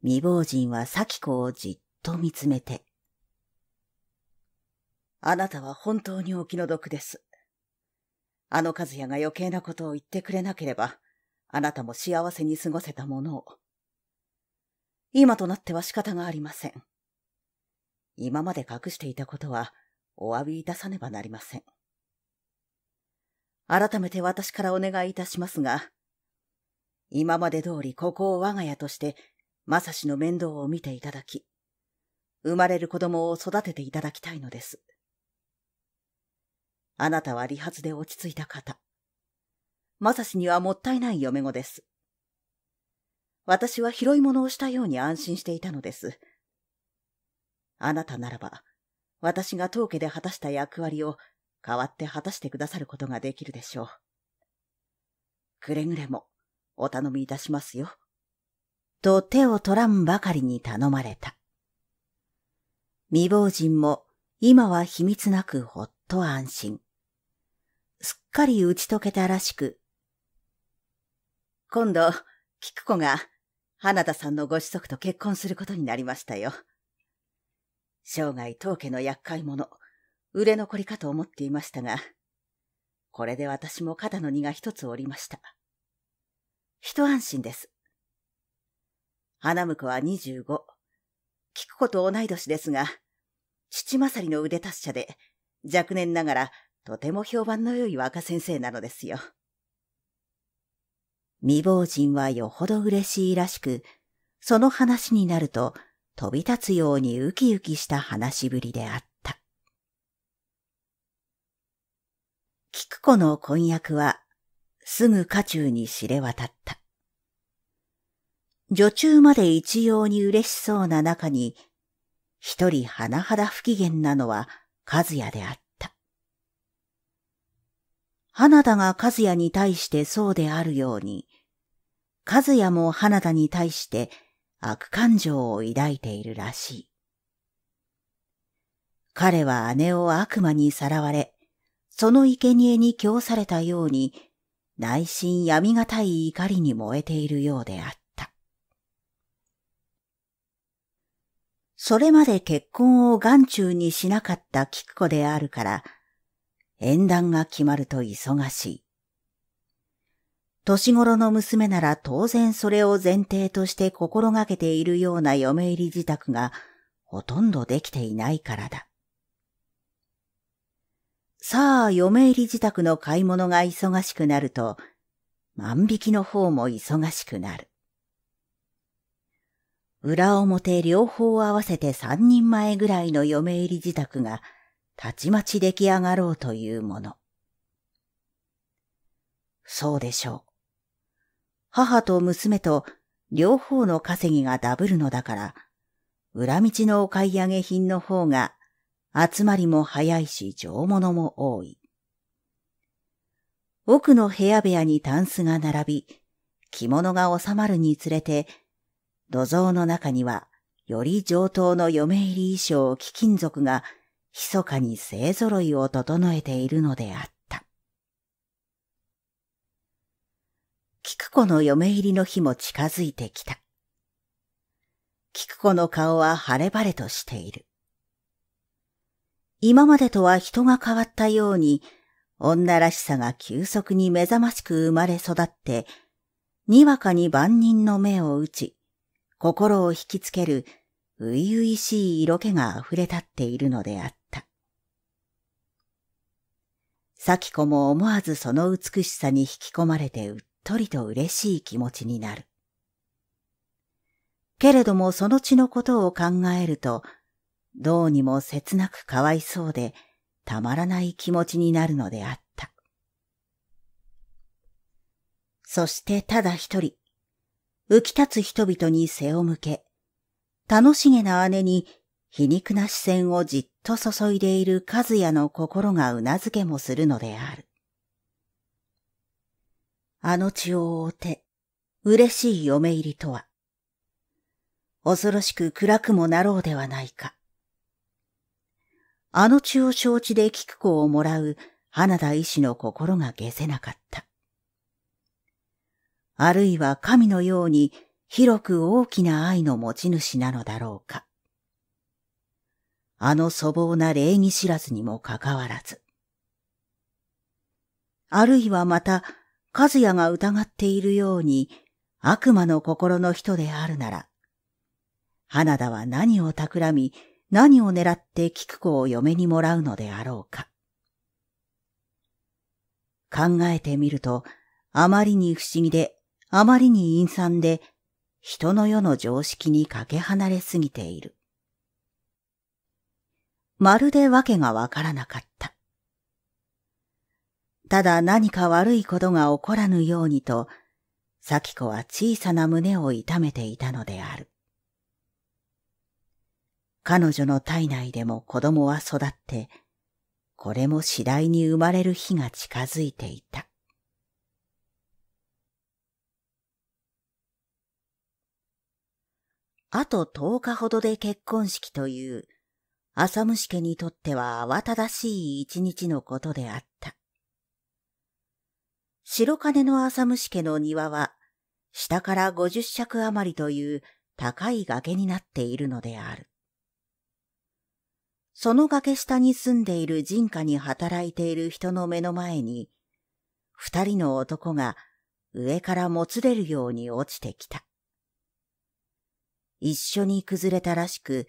未亡人は咲子をじっと見つめて、あなたは本当にお気の毒です。あの和也が余計なことを言ってくれなければ、あなたも幸せに過ごせたものを。今となっては仕方がありません。今まで隠していたことは、お詫びいたさねばなりません。改めて私からお願いいたしますが、今まで通りここを我が家として、まさしの面倒を見ていただき、生まれる子供を育てていただきたいのです。あなたは理髪で落ち着いた方。まさしにはもったいない嫁子です。私は拾い物をしたように安心していたのです。あなたならば、私が当家で果たした役割を代わって果たしてくださることができるでしょう。くれぐれもお頼みいたしますよ。と手を取らんばかりに頼まれた。未亡人も今は秘密なくほっと安心。すっかり打ち解けたらしく。今度、菊子が、花田さんのご子息と結婚することになりましたよ。生涯当家の厄介者、売れ残りかと思っていましたが、これで私も肩の荷が一つおりました。一安心です。花婿は25。菊子と同い年ですが、父まさりの腕達者で、若年ながらとても評判の良い若先生なのですよ。未亡人はよほど嬉しいらしく、その話になると飛び立つようにウキウキした話しぶりであった。菊子の婚約はすぐ家中に知れ渡った。女中まで一様に嬉しそうな中に、一人甚だ不機嫌なのは和也であった。花田が和也に対してそうであるように、和也も花田に対して悪感情を抱いているらしい。彼は姉を悪魔にさらわれ、その生贄に供されたように、内心闇がたい怒りに燃えているようであった。それまで結婚を眼中にしなかった菊子であるから、縁談が決まると忙しい。年頃の娘なら当然それを前提として心がけているような嫁入り自宅がほとんどできていないからだ。さあ、嫁入り自宅の買い物が忙しくなると、万引きの方も忙しくなる。裏表両方合わせて三人前ぐらいの嫁入り自宅がたちまち出来上がろうというもの。そうでしょう。母と娘と両方の稼ぎがダブるのだから、裏道のお買い上げ品の方が集まりも早いし上物も多い。奥の部屋部屋にタンスが並び、着物が収まるにつれて、土蔵の中にはより上等の嫁入り衣装貴金属が密かに勢ぞろいを整えているのであった。菊子の嫁入りの日も近づいてきた。菊子の顔は晴れ晴れとしている。今までとは人が変わったように、女らしさが急速に目覚ましく生まれ育って、にわかに万人の目を打ち、心を引きつける初々しい色気が溢れ立っているのであった。咲子も思わずその美しさに引き込まれてうっとりと嬉しい気持ちになる。けれどもその血のことを考えると、どうにも切なくかわいそうで、たまらない気持ちになるのであった。そしてただ一人、浮き立つ人々に背を向け、楽しげな姉に皮肉な視線をじっと注いでいる和也の心がうなずけもするのである。あの血を追うて、嬉しい嫁入りとは、恐ろしく暗くもなろうではないか。あの血を承知で聞く子をもらう花田医師の心が消せなかった。あるいは神のように広く大きな愛の持ち主なのだろうか。あの粗暴な礼儀知らずにもかかわらず。あるいはまた、和也が疑っているように、悪魔の心の人であるなら、花田は何を企み、何を狙って菊子を嫁にもらうのであろうか。考えてみると、あまりに不思議で、あまりに陰惨で、人の世の常識にかけ離れすぎている。まるでわけがわからなかった。ただ何か悪いことが起こらぬようにと、咲子は小さな胸を痛めていたのである。彼女の体内でも子供は育って、これも次第に生まれる日が近づいていた。あと10日ほどで結婚式という浅虫家にとっては慌ただしい一日のことであった。白金の浅虫家の庭は、下から五十尺余りという高い崖になっているのである。その崖下に住んでいる人家に働いている人の目の前に、二人の男が上からもつれるように落ちてきた。一緒に崩れたらしく、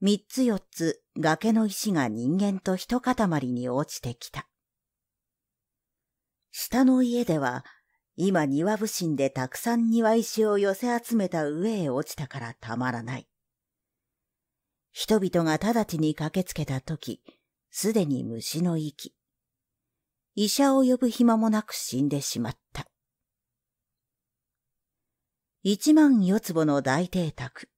三つ四つ崖の石が人間と一塊に落ちてきた。下の家では、今庭不審でたくさん庭石を寄せ集めた上へ落ちたからたまらない。人々が直ちに駆けつけた時、すでに虫の息。医者を呼ぶ暇もなく死んでしまった。一万四坪の大邸宅。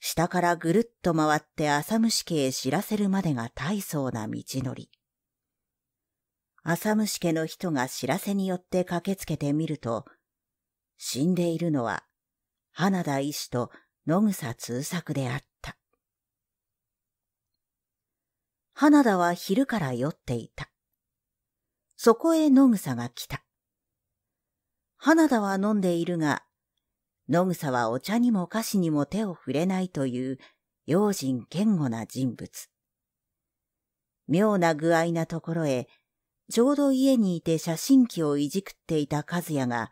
下からぐるっと回って浅虫家へ知らせるまでが大層な道のり。浅虫家の人が知らせによって駆けつけてみると、死んでいるのは花田医師と野草通作であった。花田は昼から酔っていた。そこへ野草が来た。花田は飲んでいるが、野草はお茶にも菓子にも手を触れないという用心堅固な人物。妙な具合なところへ、ちょうど家にいて写真機をいじくっていた和也が、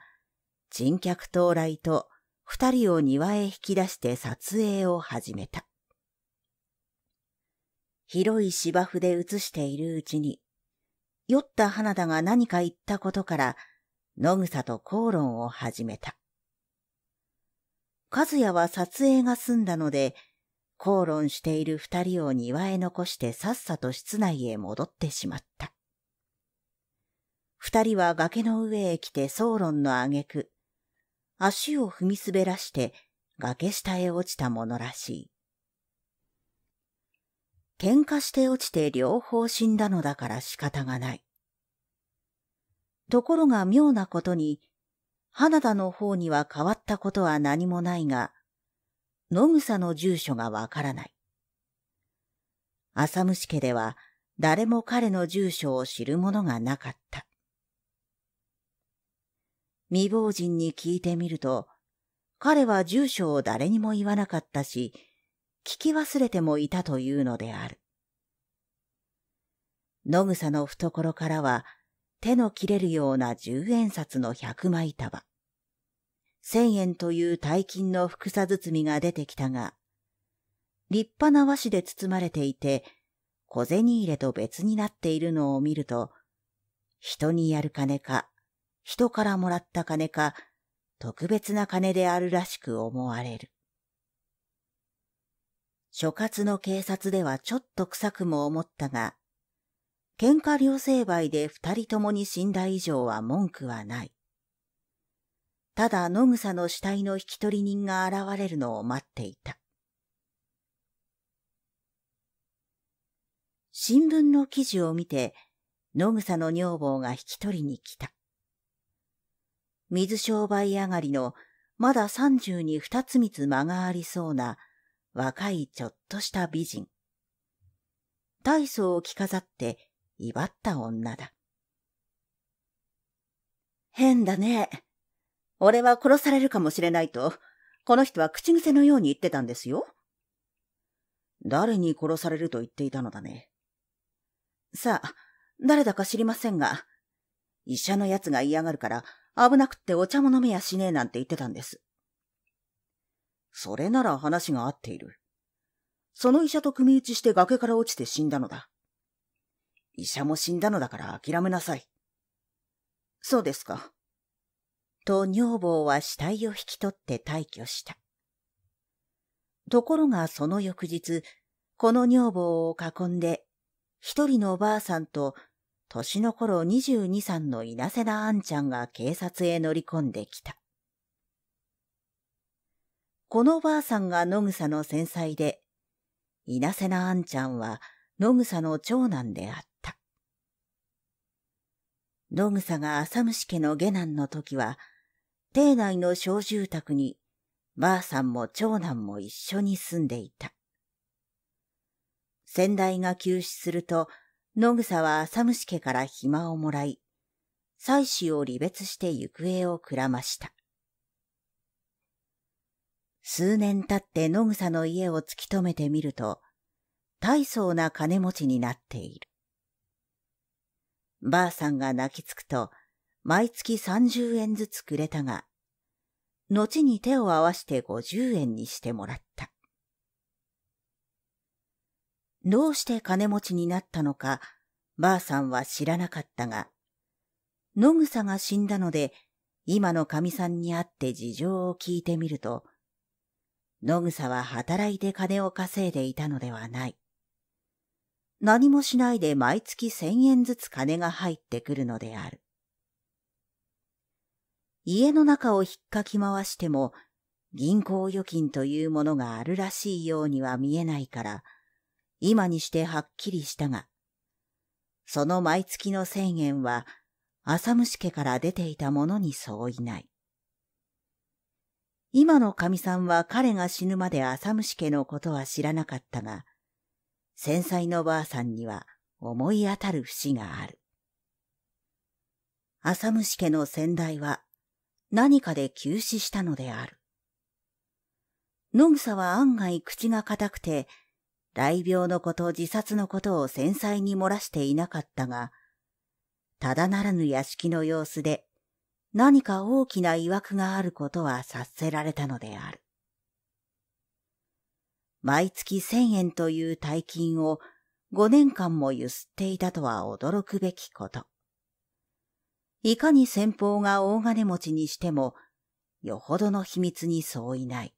人客到来と二人を庭へ引き出して撮影を始めた。広い芝生で写しているうちに、酔った花田が何か言ったことから、野草と口論を始めた。和也は撮影が済んだので、口論している二人を庭へ残してさっさと室内へ戻ってしまった。二人は崖の上へ来て騒論の挙句、足を踏み滑らして崖下へ落ちたものらしい。喧嘩して落ちて両方死んだのだから仕方がない。ところが妙なことに、花田の方には変わったことは何もないが、野草の住所がわからない。浅虫家では誰も彼の住所を知る者がなかった。未亡人に聞いてみると、彼は住所を誰にも言わなかったし、聞き忘れてもいたというのである。野草の懐からは手の切れるような十円札の百枚束。千円という大金のふくさ包みが出てきたが、立派な和紙で包まれていて、小銭入れと別になっているのを見ると、人にやる金か、人からもらった金か、特別な金であるらしく思われる。所轄の警察ではちょっと臭くも思ったが、喧嘩両成敗で二人ともに死んだ以上は文句はない。ただ野草の死体の引き取り人が現れるのを待っていた。新聞の記事を見て、野草の女房が引き取りに来た。水商売上がりのまだ三十に二つ三つ間がありそうな若いちょっとした美人。大層を着飾って威張った女だ。変だね。俺は殺されるかもしれないと、この人は口癖のように言ってたんですよ。誰に殺されると言っていたのだね。さあ、誰だか知りませんが、医者の奴が嫌がるから危なくってお茶も飲めやしねえなんて言ってたんです。それなら話が合っている。その医者と組み打ちして崖から落ちて死んだのだ。医者も死んだのだから諦めなさい。そうですか。と女房は死体を引き取って退去した。ところがその翌日、この女房を囲んで、一人のおばあさんと、年の頃二十二歳の稲瀬なあんちゃんが警察へ乗り込んできた。このおばあさんが野草の繊細で、稲瀬なあんちゃんは野草の長男であった。野草が浅虫家の下男の時は、邸内の小住宅に、ばあさんも長男も一緒に住んでいた。先代が急死すると、野草は浅虫家から暇をもらい、妻子を離別して行方をくらました。数年経って野草の家を突き止めてみると、大層な金持ちになっている。ばあさんが泣きつくと、毎月30円ずつくれたが、後に手を合わして50円にしてもらった。どうして金持ちになったのか、ばあさんは知らなかったが、野草が死んだので、今のかみさんに会って事情を聞いてみると、野草は働いて金を稼いでいたのではない。何もしないで毎月千円ずつ金が入ってくるのである。家の中を引っかき回しても銀行預金というものがあるらしいようには見えないから、今にしてはっきりしたが、その毎月の千円は浅虫家から出ていたものに相違ない。今の神さんは彼が死ぬまで浅虫家のことは知らなかったが、繊細のばあさんには思い当たる節がある。浅虫家の先代は何かで急死したのである。野草は案外口が固くて、大病のこと自殺のことを繊細に漏らしていなかったが、ただならぬ屋敷の様子で何か大きな曰くがあることは察せられたのである。毎月千円という大金を五年間もゆすっていたとは驚くべきこと。いかに先方が大金持ちにしても、よほどの秘密に相違ない。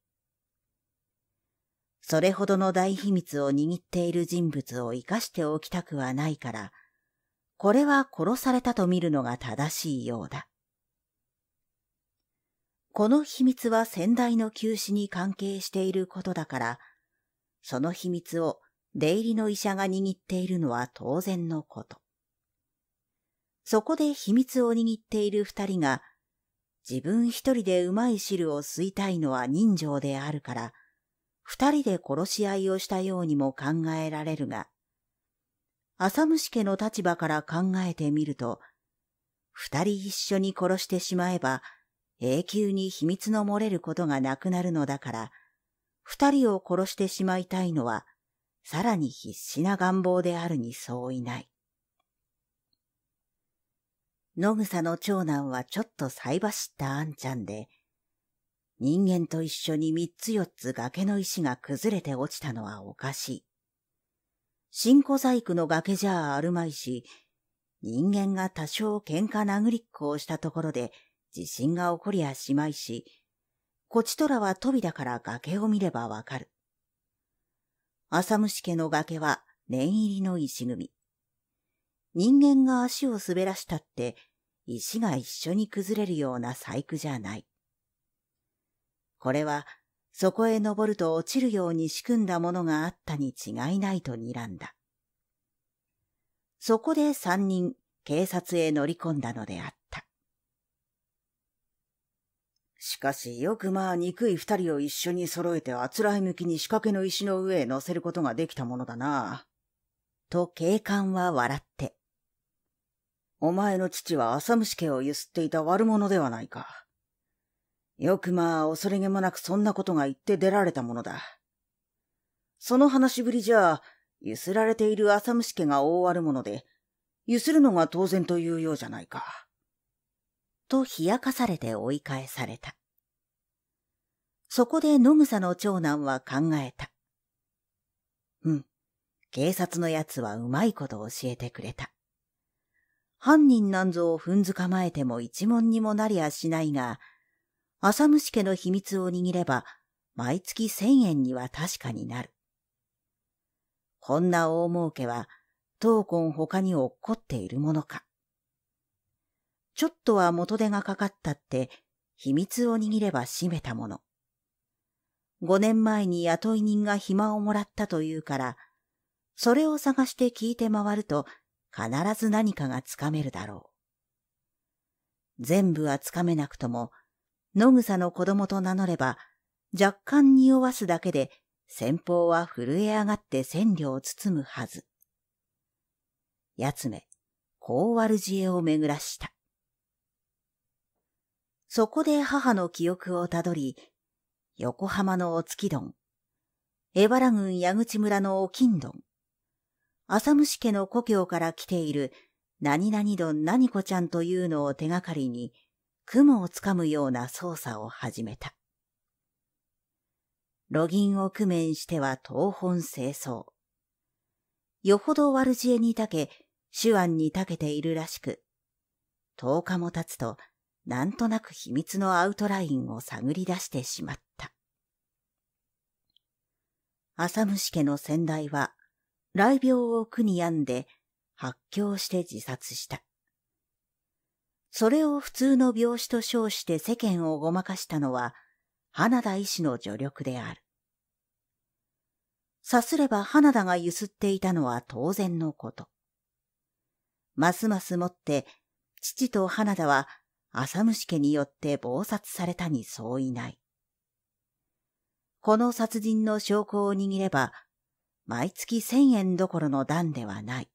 それほどの大秘密を握っている人物を生かしておきたくはないから、これは殺されたと見るのが正しいようだ。この秘密は先代の休止に関係していることだから、その秘密を出入りの医者が握っているのは当然のこと。そこで秘密を握っている二人が、自分一人でうまい汁を吸いたいのは人情であるから、二人で殺し合いをしたようにも考えられるが、浅虫家の立場から考えてみると、二人一緒に殺してしまえば、永久に秘密の漏れることがなくなるのだから、二人を殺してしまいたいのは、さらに必死な願望であるに相違ない。野草の長男はちょっと才走ったあんちゃんで、人間と一緒に三つ四つ崖の石が崩れて落ちたのはおかしい。新古細工の崖じゃあるまいし、人間が多少喧嘩殴りっこをしたところで地震が起こりゃしまいし、こちとらは飛びだから崖を見ればわかる。浅虫家の崖は念入りの石組み。人間が足を滑らしたって石が一緒に崩れるような細工じゃない。これはそこへ登ると落ちるように仕組んだものがあったに違いないと睨んだ。そこで三人警察へ乗り込んだのであった。しかし、よくまあ、憎い二人を一緒に揃えてあつらい向きに仕掛けの石の上へ乗せることができたものだな。と警官は笑って。お前の父は浅虫家をゆすっていた悪者ではないか。よくまあ、恐れげもなくそんなことが言って出られたものだ。その話ぶりじゃ、ゆすられている浅虫家が大悪者で、ゆするのが当然というようじゃないか。と冷やかされて追い返された。そこで野草の長男は考えた。うん。警察の奴はうまいこと教えてくれた。犯人なんぞを踏んづかまえても一文にもなりゃしないが、浅虫家の秘密を握れば、毎月千円には確かになる。こんな大儲けは、闘魂他に落っこっているものか。ちょっとは元手がかかったって秘密を握れば閉めたもの。五年前に雇い人が暇をもらったというから、それを探して聞いて回ると必ず何かがつかめるだろう。全部はつかめなくとも、野草の子供と名乗れば、若干匂わすだけで先方は震え上がって千両を包むはず。やつめ、こう悪知恵を巡らした。そこで母の記憶をたどり、横浜のお月丼、江原郡矢口村のお金丼、浅虫家の故郷から来ている何々丼何子ちゃんというのを手がかりに、雲をつかむような操作を始めた。路銀を工面しては東本清掃。よほど悪知恵にたけ、手腕にたけているらしく、10日も経つと、なんとなく秘密のアウトラインを探り出してしまった。浅虫家の先代は、雷病を苦に病んで、発狂して自殺した。それを普通の病死と称して世間をごまかしたのは、花田医師の助力である。さすれば花田がゆすっていたのは当然のこと。ますますもって、父と花田は浅虫家によって謀殺されたに相違ない。この殺人の証拠を握れば、毎月千円どころの段ではない。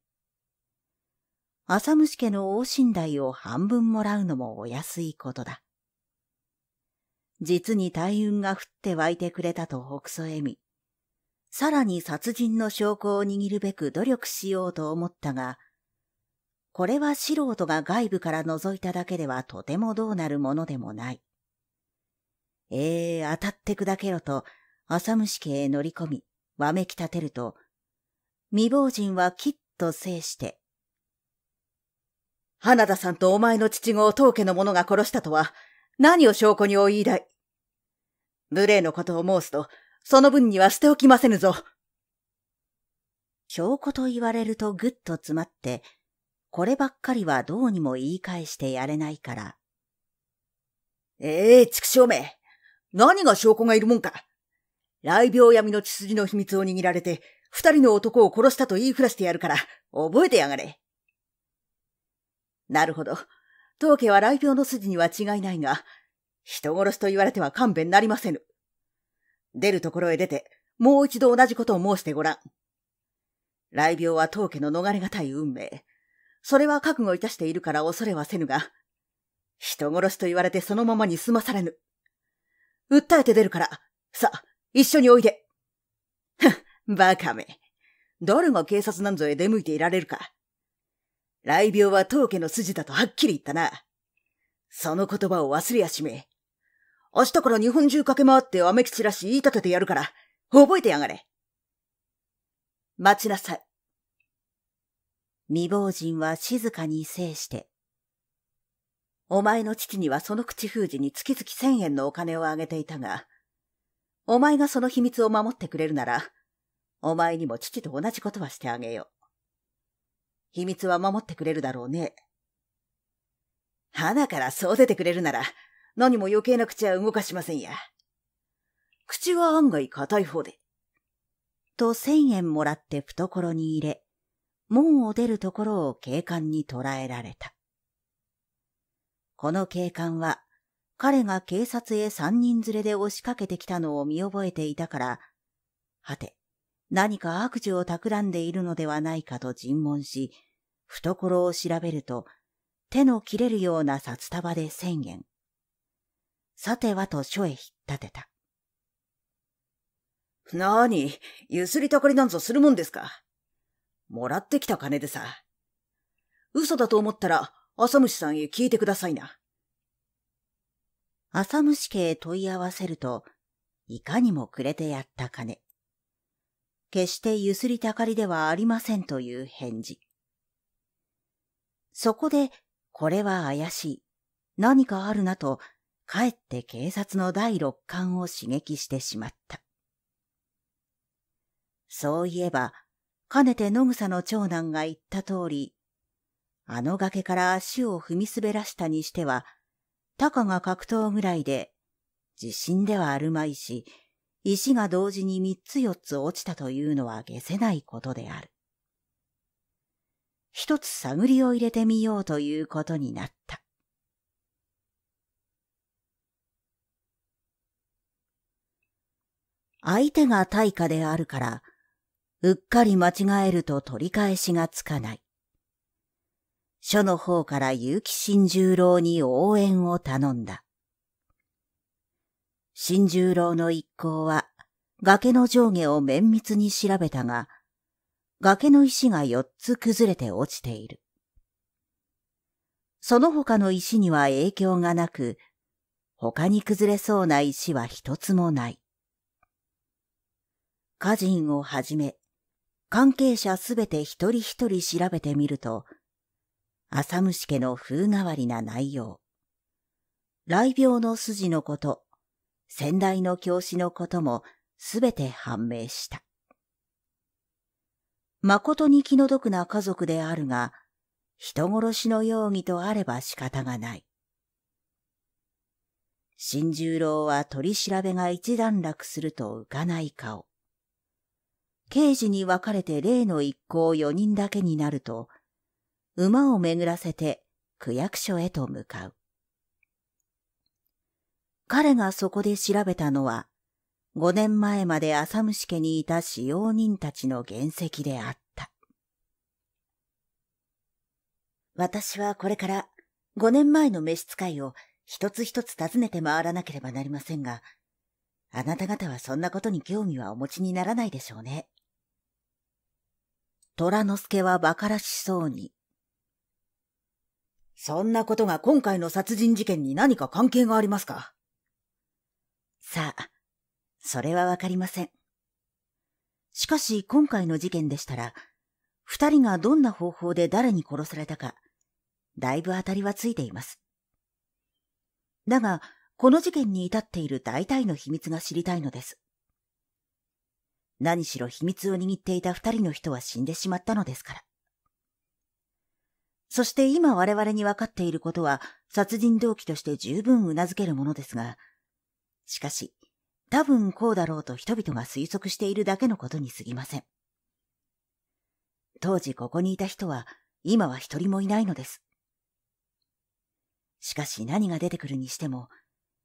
浅虫家の往診代を半分もらうのもお安いことだ。実に大運が降って湧いてくれたと北曽えみ、さらに殺人の証拠を握るべく努力しようと思ったが、これは素人が外部から覗いただけではとてもどうなるものでもない。ええー、当たって砕けろと、浅虫家へ乗り込み、わめき立てると、未亡人はきっと制して、花田さんとお前の父子を当家の者が殺したとは、何を証拠にお言いだい。無礼のことを申すと、その分にはしておきませぬぞ。証拠と言われるとぐっと詰まって、こればっかりはどうにも言い返してやれないから。ええー、畜生め何が証拠がいるもんか雷病闇の血筋の秘密を握られて、二人の男を殺したと言いふらしてやるから、覚えてやがれ。なるほど。当家は雷病の筋には違いないが、人殺しと言われては勘弁なりませぬ。出るところへ出て、もう一度同じことを申してごらん。雷病は当家の逃れ難い運命。それは覚悟いたしているから恐れはせぬが、人殺しと言われてそのままに済まされぬ。訴えて出るから、さ一緒においで。ふバカめ。誰が警察なんぞへ出向いていられるか。雷病は当家の筋だとはっきり言ったな。その言葉を忘れやしめ。明日から日本中駆け回ってアメキらし言い立ててやるから、覚えてやがれ。待ちなさい。未亡人は静かに制して。お前の父にはその口封じに月々千円のお金をあげていたが、お前がその秘密を守ってくれるなら、お前にも父と同じことはしてあげよう。秘密は守ってくれるだろうね。花からそう出てくれるなら、何も余計な口は動かしませんや。口は案外硬い方で。と千円もらって懐に入れ、門を出るところを警官に捕らえられた。この警官は彼が警察へ三人連れで押しかけてきたのを見覚えていたから、はて、何か悪事を企んでいるのではないかと尋問し、懐を調べると、手の切れるような札束で千円。さてはと書へ引っ立てた。なに、ゆすりたかりなんぞするもんですか。もらってきた金でさ。嘘だと思ったら、浅虫さんへ聞いてくださいな。浅虫家へ問い合わせると、いかにもくれてやった金。決してゆすりたかりではありませんという返事。そこで、これは怪しい。何かあるなと、かえって警察の第六感を刺激してしまった。そういえば、かねて野草の長男が言った通り、あの崖から足を踏み滑らしたにしては、たかが格闘ぐらいで、地震ではあるまいし、石が同時に三つ四つ落ちたというのは下せないことである。一つ探りを入れてみようということになった。相手が大家であるから、うっかり間違えると取り返しがつかない。書の方から結城新十郎に応援を頼んだ。新十郎の一行は崖の上下を綿密に調べたが、崖の石が四つ崩れて落ちている。その他の石には影響がなく、他に崩れそうな石は一つもない。家人をはじめ、関係者すべて一人一人調べてみると、浅虫家の風変わりな内容。雷病の筋のこと、先代の教師のこともすべて判明した。誠に気の毒な家族であるが、人殺しの容疑とあれば仕方がない。新十郎は取り調べが一段落すると浮かない顔。刑事に分かれて例の一行四人だけになると、馬を巡らせて区役所へと向かう。彼がそこで調べたのは、5年前まで浅虫家にいた使用人たちの原石であった。私はこれから5年前の召使いを一つ一つ訪ねて回らなければなりませんが、あなた方はそんなことに興味はお持ちにならないでしょうね。虎之助は馬鹿らしそうに。そんなことが今回の殺人事件に何か関係がありますかさあ、それはわかりません。しかし今回の事件でしたら、二人がどんな方法で誰に殺されたか、だいぶ当たりはついています。だが、この事件に至っている大体の秘密が知りたいのです。何しろ秘密を握っていた二人の人は死んでしまったのですから。そして今我々に分かっていることは殺人動機として十分頷けるものですが、しかし、多分こうだろうと人々が推測しているだけのことに過ぎません。当時ここにいた人は今は一人もいないのです。しかし何が出てくるにしても、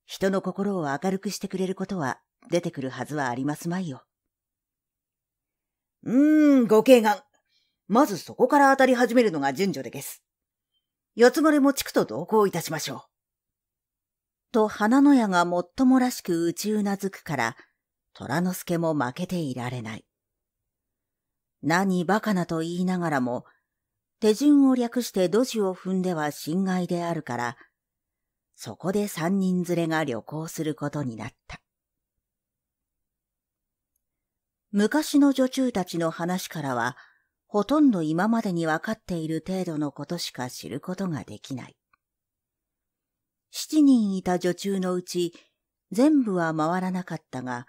人の心を明るくしてくれることは出てくるはずはありますまいよ。うーん、ご敬願。まずそこから当たり始めるのが順序でです。四つれも地区と同行いたしましょう。と花の矢がもっともらしく宇宙うなずくから、虎之助も負けていられない。何バカなと言いながらも、手順を略して土地を踏んでは侵害であるから、そこで三人連れが旅行することになった。昔の女中たちの話からは、ほとんど今までに分かっている程度のことしか知ることができない。七人いた女中のうち、全部は回らなかったが、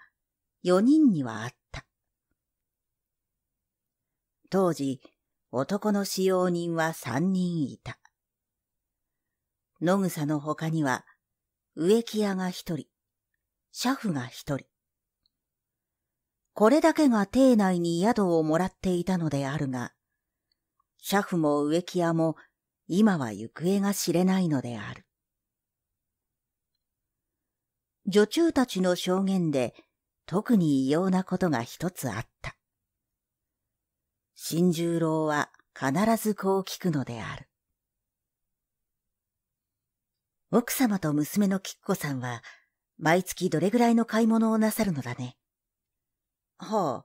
四人にはあった。当時、男の使用人は三人いた。野草の他には、植木屋が一人、車夫が一人、これだけが邸内に宿をもらっていたのであるが、車夫も植木屋も今は行方が知れないのである。女中たちの証言で特に異様なことが一つあった。新十郎は必ずこう聞くのである。奥様と娘の吉子さんは毎月どれぐらいの買い物をなさるのだね。はあ、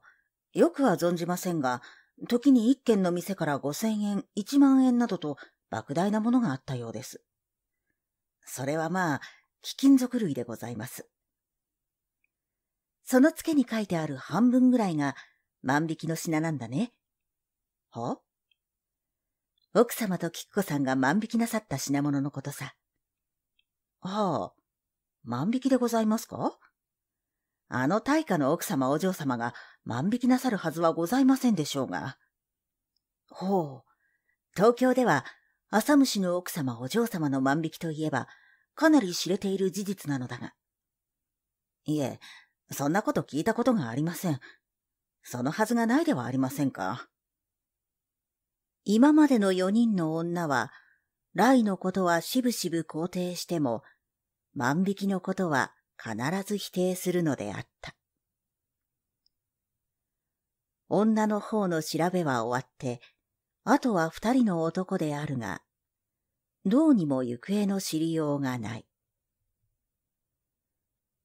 よくは存じませんが、時に一軒の店から五千円、一万円などと莫大なものがあったようです。それはまあ、貴金属類でございます。その付けに書いてある半分ぐらいが万引きの品なんだね。は奥様と菊子さんが万引きなさった品物のことさ。はあ、万引きでございますかあの大家の奥様お嬢様が万引きなさるはずはございませんでしょうが。ほう。東京では、浅虫の奥様お嬢様の万引きといえば、かなり知れている事実なのだが。いえ、そんなこと聞いたことがありません。そのはずがないではありませんか。今までの四人の女は、ラのことはしぶしぶ肯定しても、万引きのことは必ず否定するのであった。女の方の調べは終わって、あとは二人の男であるが、どうにも行方の知りようがない。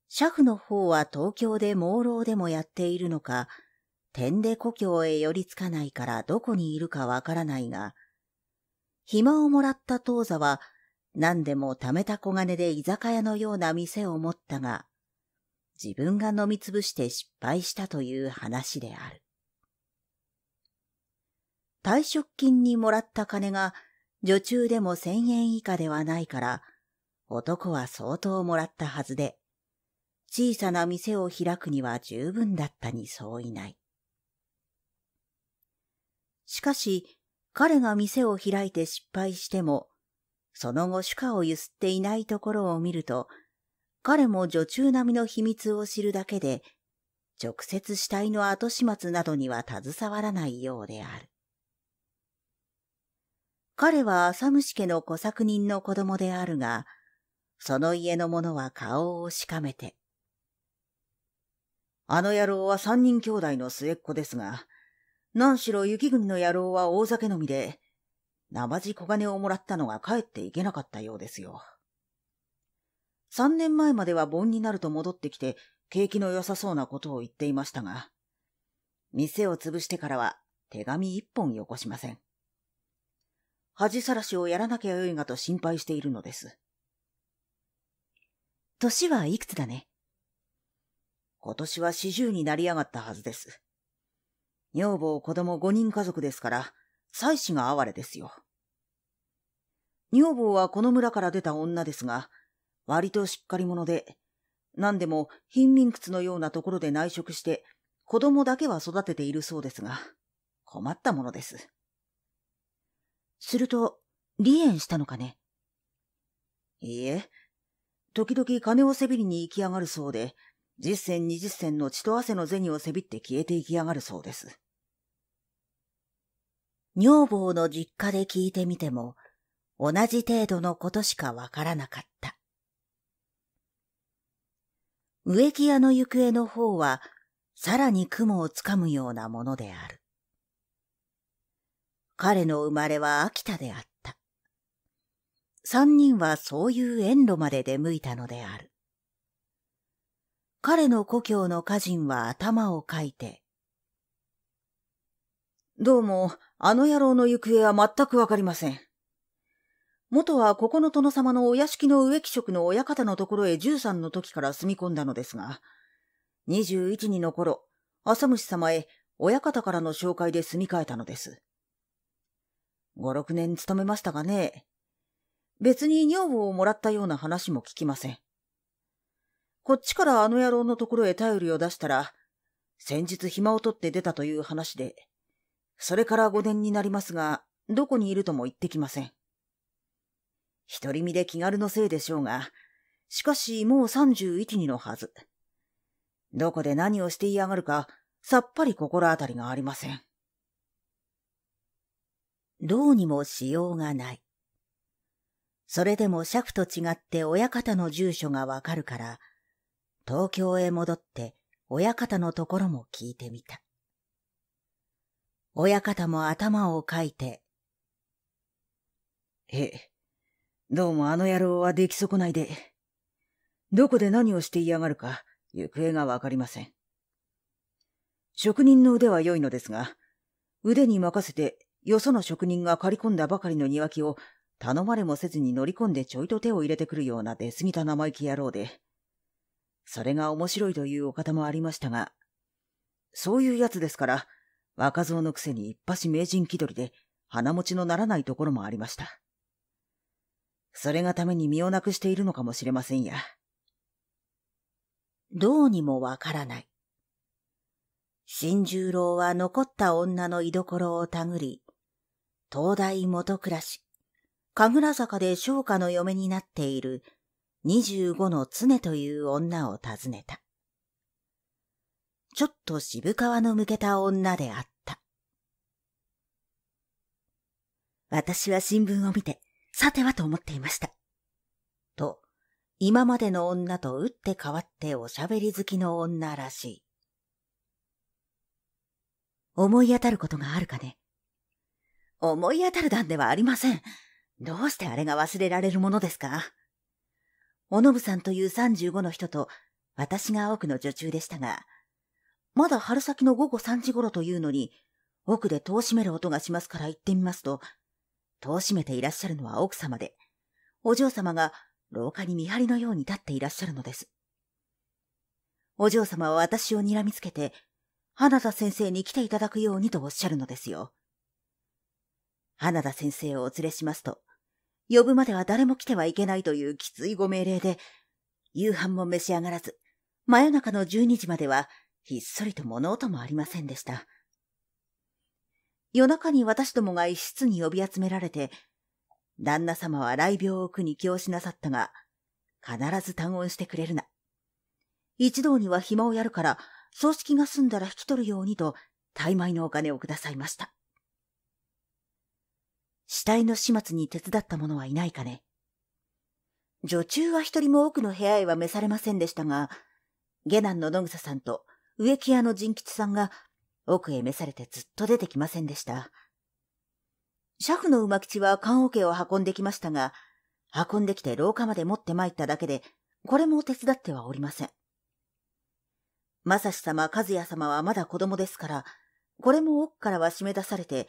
車夫の方は東京で朦朧でもやっているのか、点で故郷へ寄りつかないからどこにいるかわからないが、暇をもらった当座は何でも貯めた小金で居酒屋のような店を持ったが、自分が飲みつぶして失敗したという話である。退職金にもらった金が女中でも千円以下ではないから、男は相当もらったはずで、小さな店を開くには十分だったにそういない。しかし、彼が店を開いて失敗しても、その後主家をゆすっていないところを見ると、彼も女中並みの秘密を知るだけで、直接死体の後始末などには携わらないようである。彼は浅虫家の小作人の子供であるが、その家の者は顔をしかめて。あの野郎は三人兄弟の末っ子ですが、何しろ雪国の野郎は大酒飲みで、なまじ小金をもらったのが帰っていけなかったようですよ。三年前までは盆になると戻ってきて、景気の良さそうなことを言っていましたが、店を潰してからは手紙一本よこしません。恥さらしをやらなきゃよいがと心配しているのです。年はいくつだね今年は四十になりやがったはずです。女房子供五人家族ですから、妻子が哀れですよ。女房はこの村から出た女ですが、割としっかり者で、何でも貧民窟のようなところで内職して、子供だけは育てているそうですが、困ったものです。すると、離縁したのかねいいえ、時々金をせびりに行き上がるそうで、実銭二十銭の血と汗の銭をせびって消えていき上がるそうです。女房の実家で聞いてみても、同じ程度のことしかわからなかった。植木屋の行方の方は、さらに雲をつかむようなものである。彼の生まれは秋田であった。三人はそういう遠路まで出向いたのである。彼の故郷の家人は頭をかいて、どうも、あの野郎の行方は全くわかりません。元はここの殿様のお屋敷の植木職の親方のところへ13の時から住み込んだのですが、21にの頃、浅虫様へ親方からの紹介で住み替えたのです。5、6年勤めましたがね、別に女房をもらったような話も聞きません。こっちからあの野郎のところへ頼りを出したら、先日暇を取って出たという話で、それから5年になりますが、どこにいるとも言ってきません。独り身で気軽のせいでしょうが、しかしもう31にのはず。どこで何をしていやがるか、さっぱり心当たりがありません。どうにもしようがない。それでも尺と違って親方の住所がわかるから、東京へ戻って親方のところも聞いてみた。親方も頭をかいて。え、どうもあの野郎は出来損ないで、どこで何をして嫌がるか、行方がわかりません。職人の腕は良いのですが、腕に任せてよその職人が借り込んだばかりの庭木を頼まれもせずに乗り込んでちょいと手を入れてくるような出過ぎた生意気野郎で、それが面白いというお方もありましたが、そういうやつですから、若造のくせに一発名人気取りで、鼻持ちのならないところもありました。それがために身をなくしているのかもしれませんや。どうにもわからない。新十郎は残った女の居所をたぐり、東大元暮らし、神楽坂で商家の嫁になっている二十五の常という女を訪ねた。ちょっと渋川の向けた女であった。私は新聞を見て、さてはと思っていました。と、今までの女と打って変わっておしゃべり好きの女らしい。思い当たることがあるかね思い当たる段ではありません。どうしてあれが忘れられるものですかおのぶさんという35の人と、私が奥の女中でしたが、まだ春先の午後3時頃というのに、奥で戸を閉める音がしますから行ってみますと、戸を閉めていらっしゃるのは奥様で、お嬢様が廊下に見張りのように立っていらっしゃるのです。お嬢様は私を睨みつけて、花田先生に来ていただくようにとおっしゃるのですよ。花田先生をお連れしますと、呼ぶまでは誰も来てはいけないというきついご命令で、夕飯も召し上がらず、真夜中の12時まではひっそりと物音もありませんでした。夜中に私どもが一室に呼び集められて、旦那様は雷病を苦に気をしなさったが、必ず単音してくれるな。一同には暇をやるから、葬式が済んだら引き取るようにと、大枚のお金をくださいました。死体の始末に手伝った者はいないかね。女中は一人も奥の部屋へは召されませんでしたが、下男の野草さんと植木屋の仁吉さんが奥へ召されてずっと出てきませんでした。ャ夫の馬吉は棺桶を運んできましたが、運んできて廊下まで持って参っただけで、これも手伝ってはおりません。正様、和也様はまだ子供ですから、これも奥からは締め出されて、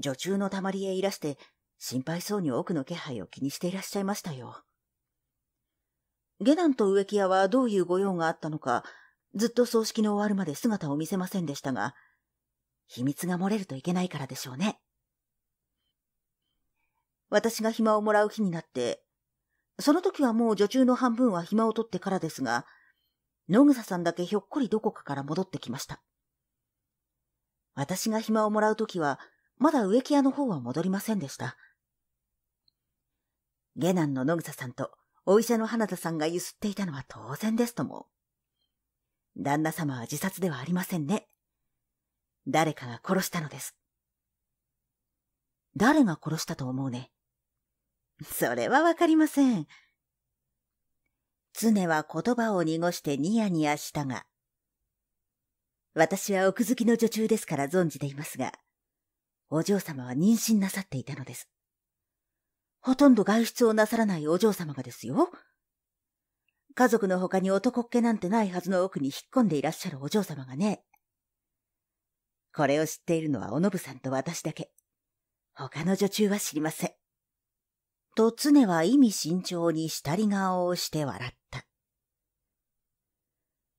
女中のたまりへいらして、心配そうに奥の気配を気にしていらっしゃいましたよ。下男と植木屋はどういう御用があったのか、ずっと葬式の終わるまで姿を見せませんでしたが、秘密が漏れるといけないからでしょうね。私が暇をもらう日になって、その時はもう女中の半分は暇を取ってからですが、野草さんだけひょっこりどこかから戻ってきました。私が暇をもらう時は、まだ植木屋の方は戻りませんでした。下男の野草さんとお医者の花田さんがゆすっていたのは当然ですとも。旦那様は自殺ではありませんね。誰かが殺したのです。誰が殺したと思うね。それはわかりません。常は言葉を濁してニヤニヤしたが、私は奥好きの女中ですから存じていますが、お嬢様は妊娠なさっていたのです。ほとんど外出をなさらないお嬢様がですよ。家族の他に男っ気なんてないはずの奥に引っ込んでいらっしゃるお嬢様がね、これを知っているのはおのぶさんと私だけ。他の女中は知りません。と常は意味慎重に下り顔をして笑った。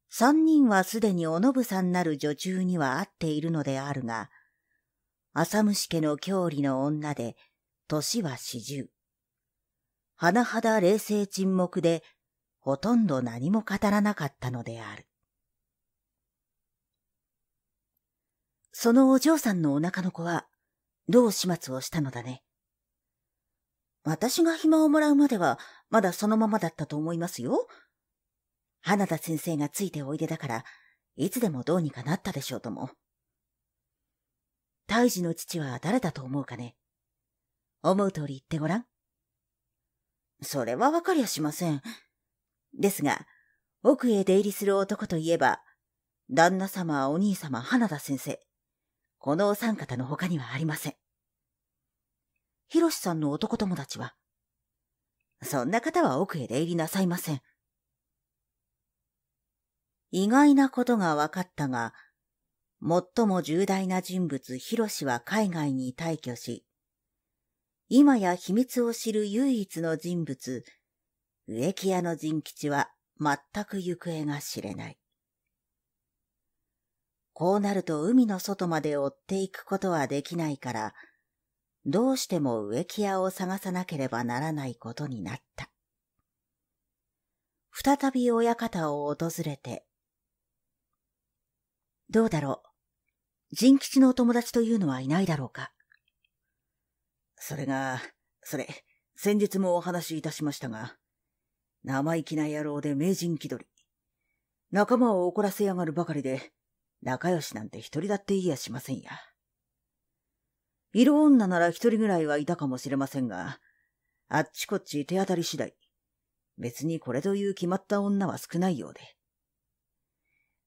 三人はすでにおのぶさんなる女中には会っているのであるが、浅虫家の郷里の女で、年は四十。甚だ冷静沈黙で、ほとんど何も語らなかったのである。そのお嬢さんのお腹の子は、どう始末をしたのだね。私が暇をもらうまでは、まだそのままだったと思いますよ。花田先生がついておいでだから、いつでもどうにかなったでしょうとも。胎児の父は誰だと思うかね。思う通り言ってごらん。それはわかりゃしません。ですが、奥へ出入りする男といえば、旦那様、お兄様、花田先生。このお三方の他にはありません。ひろしさんの男友達は、そんな方は奥へ出入りなさいません。意外なことが分かったが、最も重大な人物ヒロシは海外に退去し、今や秘密を知る唯一の人物、植木屋の人吉は全く行方が知れない。こうなると海の外まで追っていくことはできないから、どうしても植木屋を探さなければならないことになった。再び親方を訪れて、どうだろう。仁吉のお友達というのはいないだろうか。それが、それ、先日もお話しいたしましたが、生意気な野郎で名人気取り。仲間を怒らせやがるばかりで、仲良しなんて一人だっていいやしませんや。色女なら一人ぐらいはいたかもしれませんが、あっちこっち手当たり次第、別にこれという決まった女は少ないようで。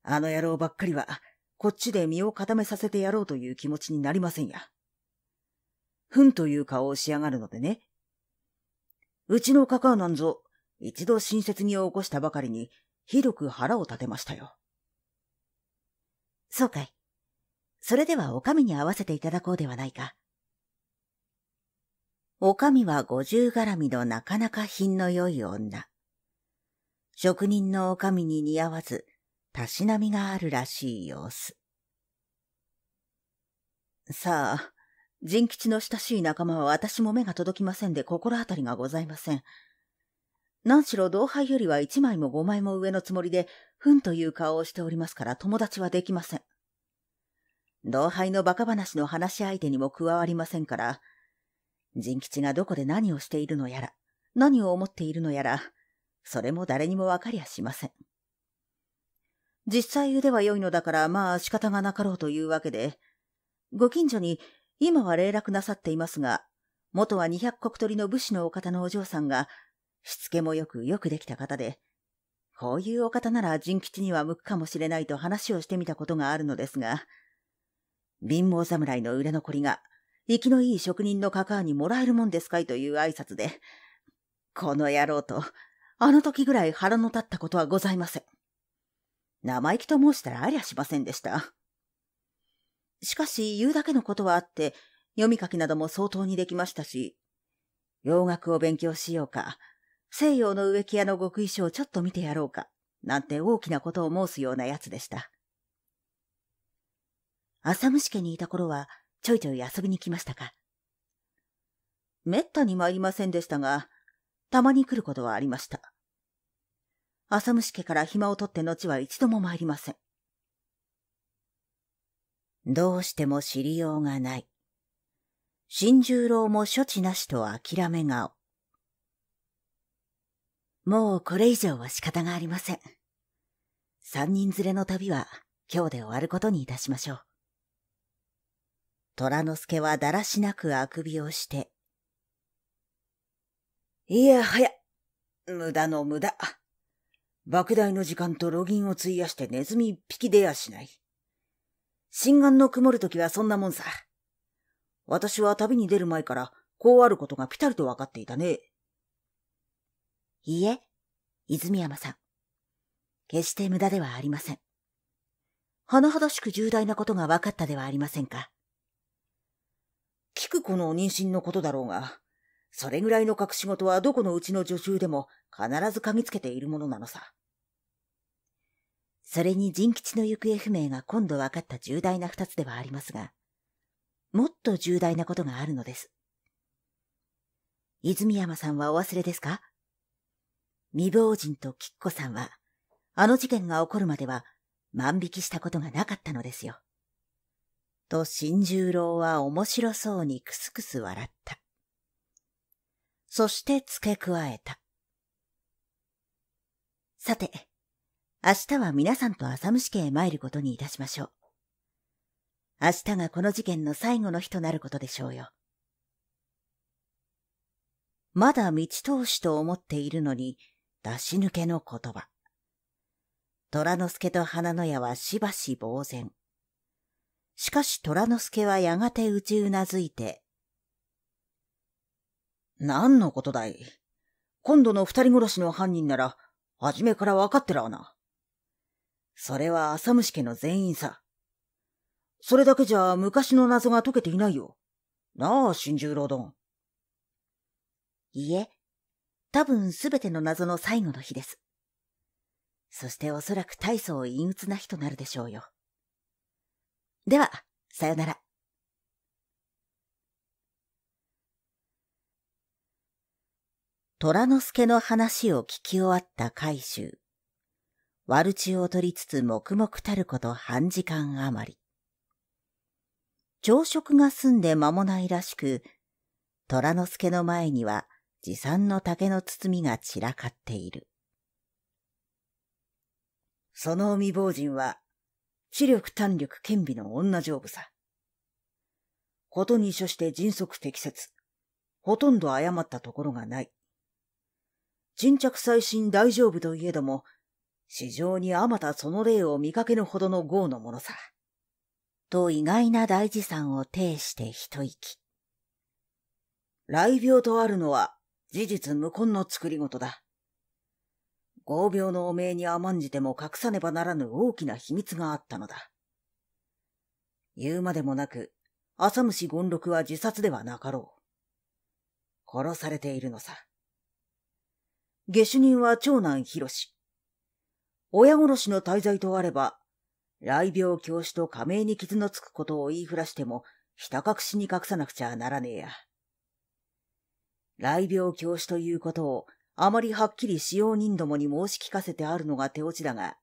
あの野郎ばっかりは、こっちで身を固めさせてやろうという気持ちになりませんや。ふんという顔をしやがるのでね。うちのカカオなんぞ、一度親切に起こしたばかりに、ひどく腹を立てましたよ。そうかい。それではお上に会わせていただこうではないか。お上は五十絡みのなかなか品の良い女。職人のお上に似合わず、たしなみがあるらしい様子。さあ、人吉の親しい仲間は私も目が届きませんで心当たりがございません。何しろ同輩よりは一枚も五枚も上のつもりで、ふんという顔をしておりますから友達はできません。同輩のバカ話の話し相手にも加わりませんから、人吉がどこで何をしているのやら、何を思っているのやら、それも誰にもわかりゃしません。実際腕は良いのだからまあ仕方がなかろうというわけで、ご近所に今は霊落なさっていますが、元は二百石取りの武士のお方のお嬢さんがしつけもよくよくできた方で、こういうお方なら人吉には向くかもしれないと話をしてみたことがあるのですが、貧乏侍の売れ残りが、生きのいい職人のカカアにもらえるもんですかいという挨拶で、この野郎と、あの時ぐらい腹の立ったことはございません。生意気と申したらありゃしませんでした。しかし言うだけのことはあって、読み書きなども相当にできましたし、洋楽を勉強しようか、西洋の植木屋の極意書をちょっと見てやろうか、なんて大きなことを申すようなやつでした。浅虫家にいた頃は、ちょいちょい遊びに来ましたかめったに参りませんでしたが、たまに来ることはありました。浅虫家から暇を取って後は一度も参りません。どうしても知りようがない。新十郎も処置なしと諦め顔。もうこれ以上は仕方がありません。三人連れの旅は今日で終わることにいたしましょう。虎之助はだらしなくあくびをして。いやはや、無駄の無駄。莫大の時間とロギンを費やしてネズミ一匹出やしない。心眼の曇るときはそんなもんさ。私は旅に出る前からこうあることがピタリと分かっていたね。いいえ、泉山さん。決して無駄ではありません。はなはだしく重大なことが分かったではありませんか。聞く子の妊娠のことだろうが、それぐらいの隠し事はどこのうちの女中でも必ず嗅ぎつけているものなのさ。それに仁吉の行方不明が今度分かった重大な二つではありますが、もっと重大なことがあるのです。泉山さんはお忘れですか未亡人と吉子さんは、あの事件が起こるまでは万引きしたことがなかったのですよ。と新十郎は面白そうにくすくす笑った。そして付け加えた。さて、明日は皆さんと浅虫家へ参ることにいたしましょう。明日がこの事件の最後の日となることでしょうよ。まだ道通しと思っているのに、出し抜けの言葉。虎之助と花の屋はしばし呆然。しかし虎之助はやがて打ちうなずいて、何のことだい今度の二人殺しの犯人なら、初めから分かってらうな。それは浅虫家の全員さ。それだけじゃ昔の謎が解けていないよ。なあ、新十郎殿。いえ、多分すべての謎の最後の日です。そしておそらく大層陰鬱な日となるでしょうよ。では、さよなら。虎之助の話を聞き終わった海舟。悪知を取りつつ黙々たること半時間余り。朝食が済んで間もないらしく、虎之助の前には持参の竹の包みが散らかっている。その未亡人は、知力胆力顕微の女丈夫さ。ことに処して迅速適切。ほとんど誤ったところがない。沈着最新大丈夫といえども、市場にあまたその例を見かけぬほどの豪のものさ。と意外な大事さんを呈して一息。雷病とあるのは、事実無根の作り事だ。合病の汚名に甘んじても隠さねばならぬ大きな秘密があったのだ。言うまでもなく、浅虫権六は自殺ではなかろう。殺されているのさ。下手人は長男広し。親殺しの滞在とあれば、雷病教師と仮名に傷のつくことを言いふらしても、ひた隠しに隠さなくちゃならねえや。雷病教師ということをあまりはっきり使用人どもに申し聞かせてあるのが手落ちだが、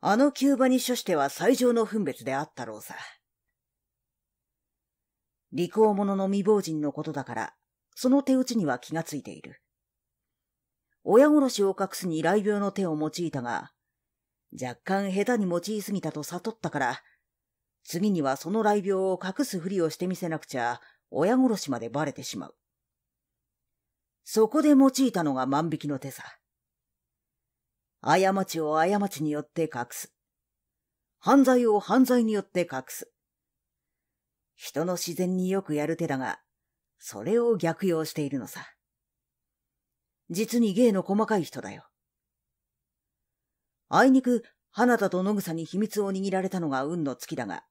あのキューバに処しては最上の分別であったろうさ。利口者の未亡人のことだから、その手打ちには気がついている。親殺しを隠すに雷病の手を用いたが、若干下手に用いすぎたと悟ったから、次にはその雷病を隠すふりをしてみせなくちゃ、親殺しまでバレてしまう。そこで用いたのが万引きの手さ。過ちを過ちによって隠す。犯罪を犯罪によって隠す。人の自然によくやる手だが、それを逆用しているのさ。実に芸の細かい人だよ。あいにく、花田と野草に秘密を握られたのが運の月だが、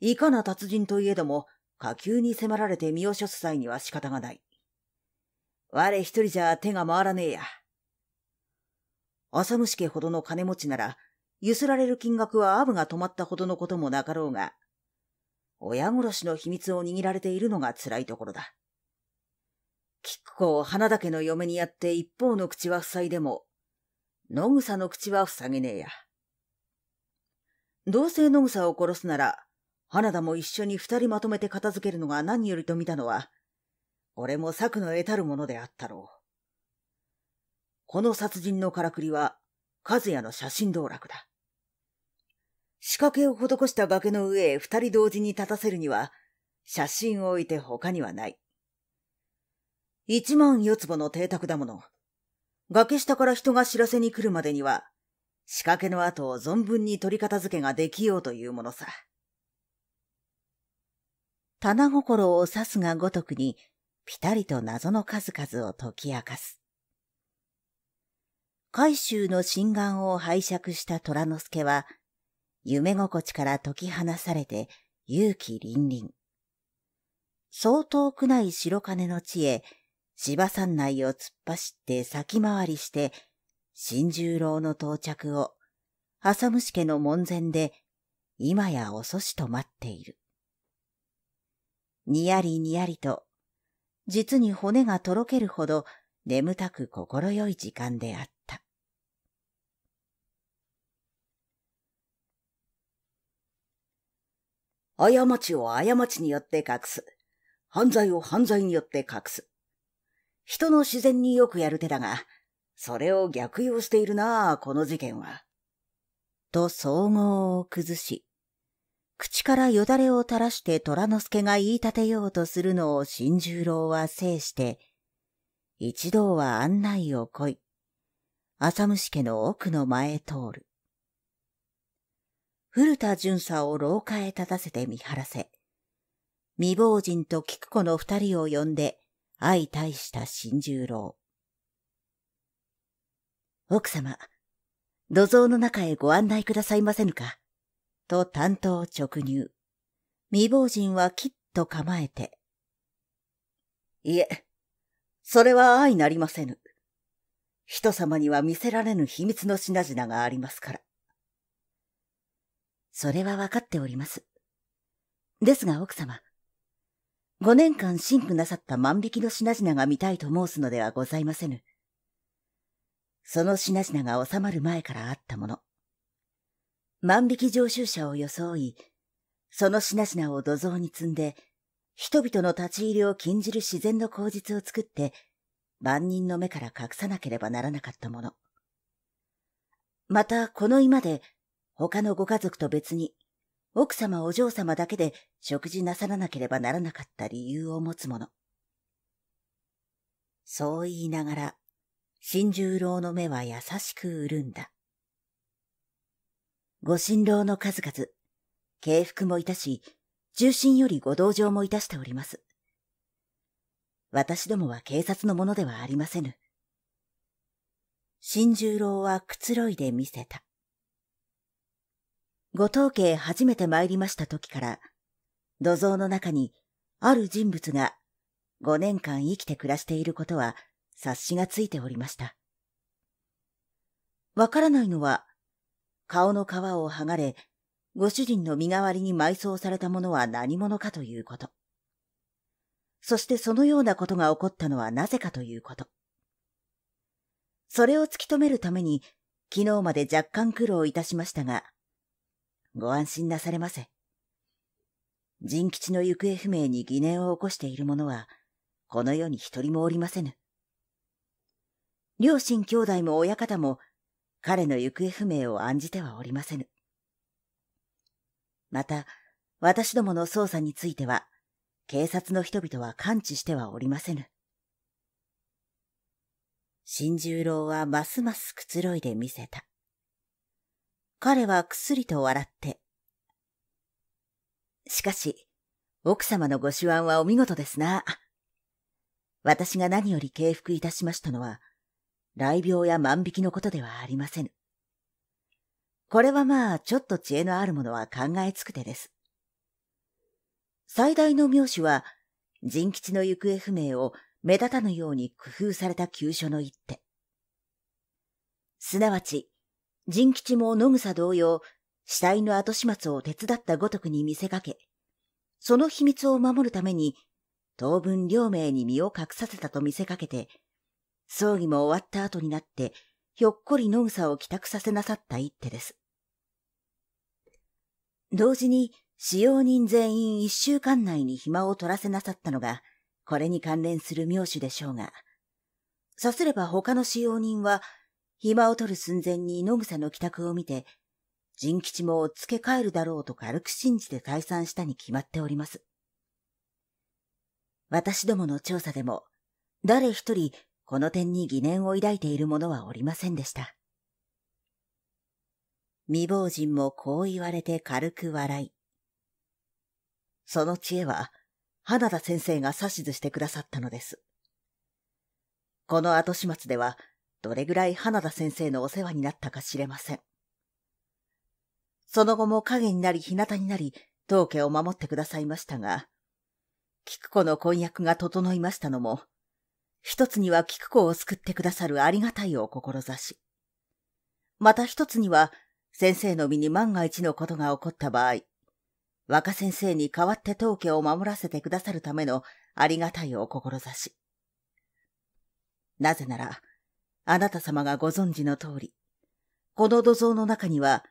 いかな達人といえども、下級に迫られて身を処す際には仕方がない。我一人じゃ手が回らねえや。浅虫家ほどの金持ちなら、ゆすられる金額はアブが止まったほどのこともなかろうが、親殺しの秘密を握られているのが辛いところだ。キック子を花田家の嫁にやって一方の口は塞いでも、野草の口は塞げねえや。同性野草を殺すなら、花田も一緒に二人まとめて片付けるのが何よりと見たのは、俺も策の得たるものであったろう。この殺人のからくりは、和也の写真道楽だ。仕掛けを施した崖の上へ二人同時に立たせるには、写真を置いて他にはない。一万四坪の邸宅だもの。崖下から人が知らせに来るまでには、仕掛けの後を存分に取り片付けができようというものさ。棚心を指すがごとくに、ぴたりと謎の数々を解き明かす。海舟の心眼を拝借した虎之助は、夢心地から解き放されて勇気凛々。そう遠くない白金の地へ、芝山内を突っ走って先回りして、新十郎の到着を、浅虫家の門前で、今や遅しと待っている。にやりにやりと実に骨がとろけるほど眠たく心よい時間であった。過ちを過ちによって隠す。犯罪を犯罪によって隠す。人の自然によくやる手だが、それを逆用しているなあ、この事件は。と、総合を崩し、口からよだれを垂らして虎之助が言い立てようとするのを新十郎は制して、一度は案内を来い、浅虫家の奥の前へ通る。古田巡査を廊下へ立たせて見張らせ、未亡人と菊子の二人を呼んで相対した新十郎。奥様、土蔵の中へご案内くださいませぬか。と担当直入。未亡人はきっと構えて。いえ、それは愛なりませぬ。人様には見せられぬ秘密の品々がありますから。それはわかっております。ですが奥様、五年間辛苦なさった万引きの品々が見たいと申すのではございませぬ。その品々が収まる前からあったもの。万引き常習者を装い、その品々を土蔵に積んで、人々の立ち入りを禁じる自然の口実を作って、万人の目から隠さなければならなかったもの。また、この居間で、他のご家族と別に、奥様お嬢様だけで食事なさらなければならなかった理由を持つもの。そう言いながら、新十郎の目は優しく潤んだ。ご神労の数々、敬服もいたし、重心よりご同情もいたしております。私どもは警察のものではありませぬ。新十郎はくつろいで見せた。ご当家へ初めて参りました時から、土蔵の中にある人物が5年間生きて暮らしていることは察しがついておりました。わからないのは顔の皮を剥がれ、ご主人の身代わりに埋葬されたものは何者かということ。そしてそのようなことが起こったのはなぜかということ。それを突き止めるために、昨日まで若干苦労いたしましたが、ご安心なされませ。人吉の行方不明に疑念を起こしている者は、この世に一人もおりませぬ。両親兄弟も親方も彼の行方不明を案じてはおりませぬ。また、私どもの捜査については、警察の人々は感知してはおりませぬ。新十郎はますますくつろいでみせた。彼はくすりと笑って。しかし、奥様のご手腕はお見事ですな。私が何より敬服いたしましたのは、雷病や万引きのことではありませぬ。これはまあ、ちょっと知恵のあるものは考えつく手です。最大の妙手は、人吉の行方不明を目立たぬように工夫された急所の一手。すなわち、人吉も野草同様、死体の後始末を手伝ったごとくに見せかけ、その秘密を守るために、当分両名に身を隠させたと見せかけて、葬儀も終わった後になって、ひょっこり野草を帰宅させなさった一手です。同時に、使用人全員一週間内に暇を取らせなさったのが、これに関連する名手でしょうが、さすれば他の使用人は、暇を取る寸前に野草の帰宅を見て、人吉も付け替えるだろうと軽く信じて解散したに決まっております。私どもの調査でも、誰一人この点に疑念を抱いている者はおりませんでした。未亡人もこう言われて軽く笑い。その知恵は、花田先生が指図してくださったのです。この後始末では、どれぐらい花田先生のお世話になったか知れません。その後も影になり日向になり、当家を守ってくださいましたが、菊子の婚約が整いましたのも、一つには菊子を救ってくださるありがたいお志。また一つには、先生の身に万が一のことが起こった場合、若先生に代わって当家を守らせてくださるためのありがたいお志。なぜなら、あなた様がご存知の通り、この土蔵の中には、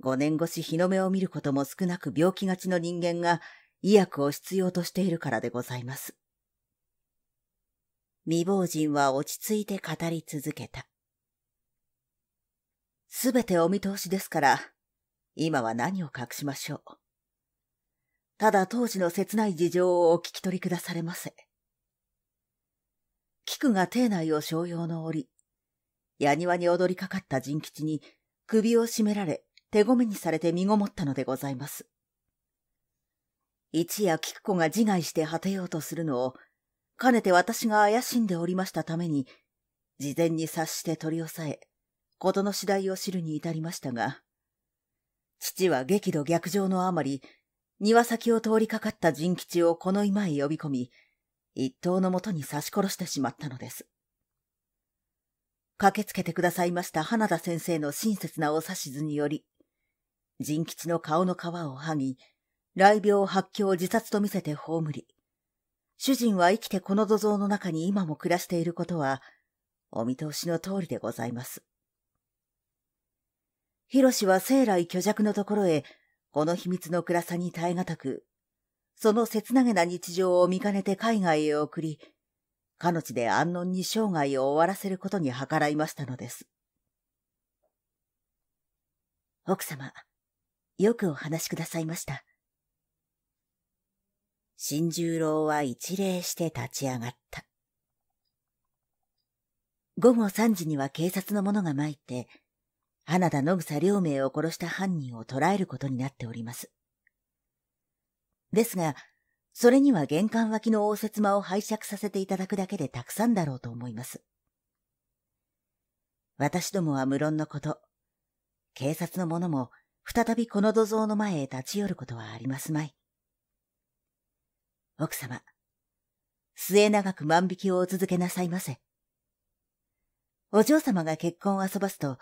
五年越し日の目を見ることも少なく病気がちの人間が医薬を必要としているからでございます。未亡人は落ち着いて語り続けた。すべてお見通しですから、今は何を隠しましょう。ただ当時の切ない事情をお聞き取りくだされませ。菊が邸内を商用の折、矢庭に踊りかかった陣吉に首を絞められ手ごめにされて身ごもったのでございます。一夜菊子が自害して果てようとするのをかねて私が怪しんでおりましたために、事前に察して取り押さえ、事の次第を知るに至りましたが、父は激怒逆上のあまり、庭先を通りかかった人吉をこの今へ呼び込み、一刀のもとに刺し殺してしまったのです。駆けつけてくださいました花田先生の親切なお指図により、人吉の顔の皮を剥ぎ、雷病発狂自殺と見せて葬り、主人は生きてこの土蔵の中に今も暮らしていることは、お見通しの通りでございます。ヒロシは生来虚弱のところへ、この秘密の暗さに耐え難く、その切なげな日常を見かねて海外へ送り、彼ので安穏に生涯を終わらせることに計らいましたのです。奥様、よくお話しくださいました。新十郎は一礼して立ち上がった。午後3時には警察の者が参って、花田野草両名を殺した犯人を捕らえることになっております。ですが、それには玄関脇の応接間を拝借させていただくだけでたくさんだろうと思います。私どもは無論のこと、警察の者も再びこの土蔵の前へ立ち寄ることはありますまい。奥様、末永く万引きをお続けなさいませ。お嬢様が結婚を遊ばすと、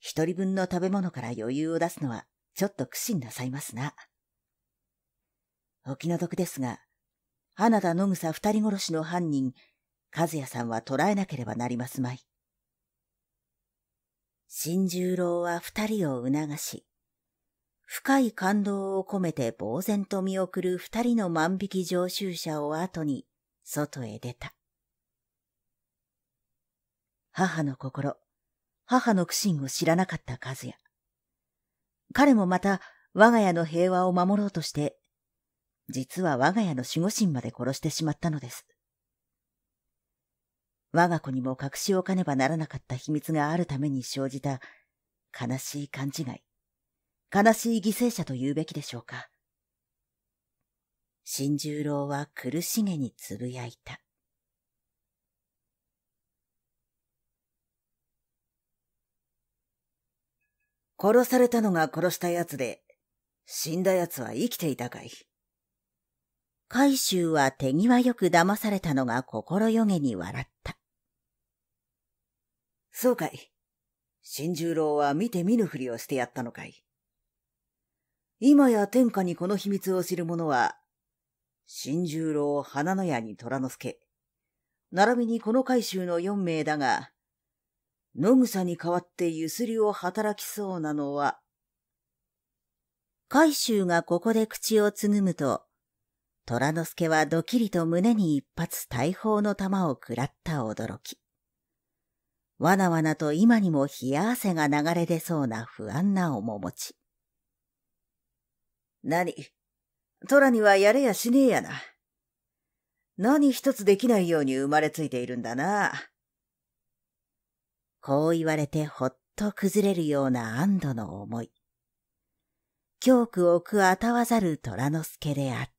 一人分の食べ物から余裕を出すのは、ちょっと苦心なさいますな。お気の毒ですが、花田野草二人殺しの犯人、和也さんは捕らえなければなりますまい。新十郎は二人を促し、深い感動を込めて呆然と見送る二人の万引き常習者を後に外へ出た。母の心、母の苦心を知らなかった和也。彼もまた我が家の平和を守ろうとして、実は我が家の守護神まで殺してしまったのです。我が子にも隠し置かねばならなかった秘密があるために生じた悲しい勘違い。悲しい犠牲者と言うべきでしょうか。新十郎は苦しげにつぶやいた。殺されたのが殺した奴で、死んだ奴は生きていたかい。海舟は手際よく騙されたのが心よげに笑った。そうかい。新十郎は見て見ぬふりをしてやったのかい。今や天下にこの秘密を知る者は、新十郎花の屋に虎之助、並びにこの海収の四名だが、野草に代わってゆすりを働きそうなのは、海舟がここで口をつぐむと、虎之助はドキリと胸に一発大砲の弾を食らった驚き。わなわなと今にも冷や汗が流れ出そうな不安な面持ち。何トラにはやれやしねえやな。何一つできないように生まれついているんだな。こう言われてほっと崩れるような安堵の思い。恐怖を食あたわざる虎之助であった。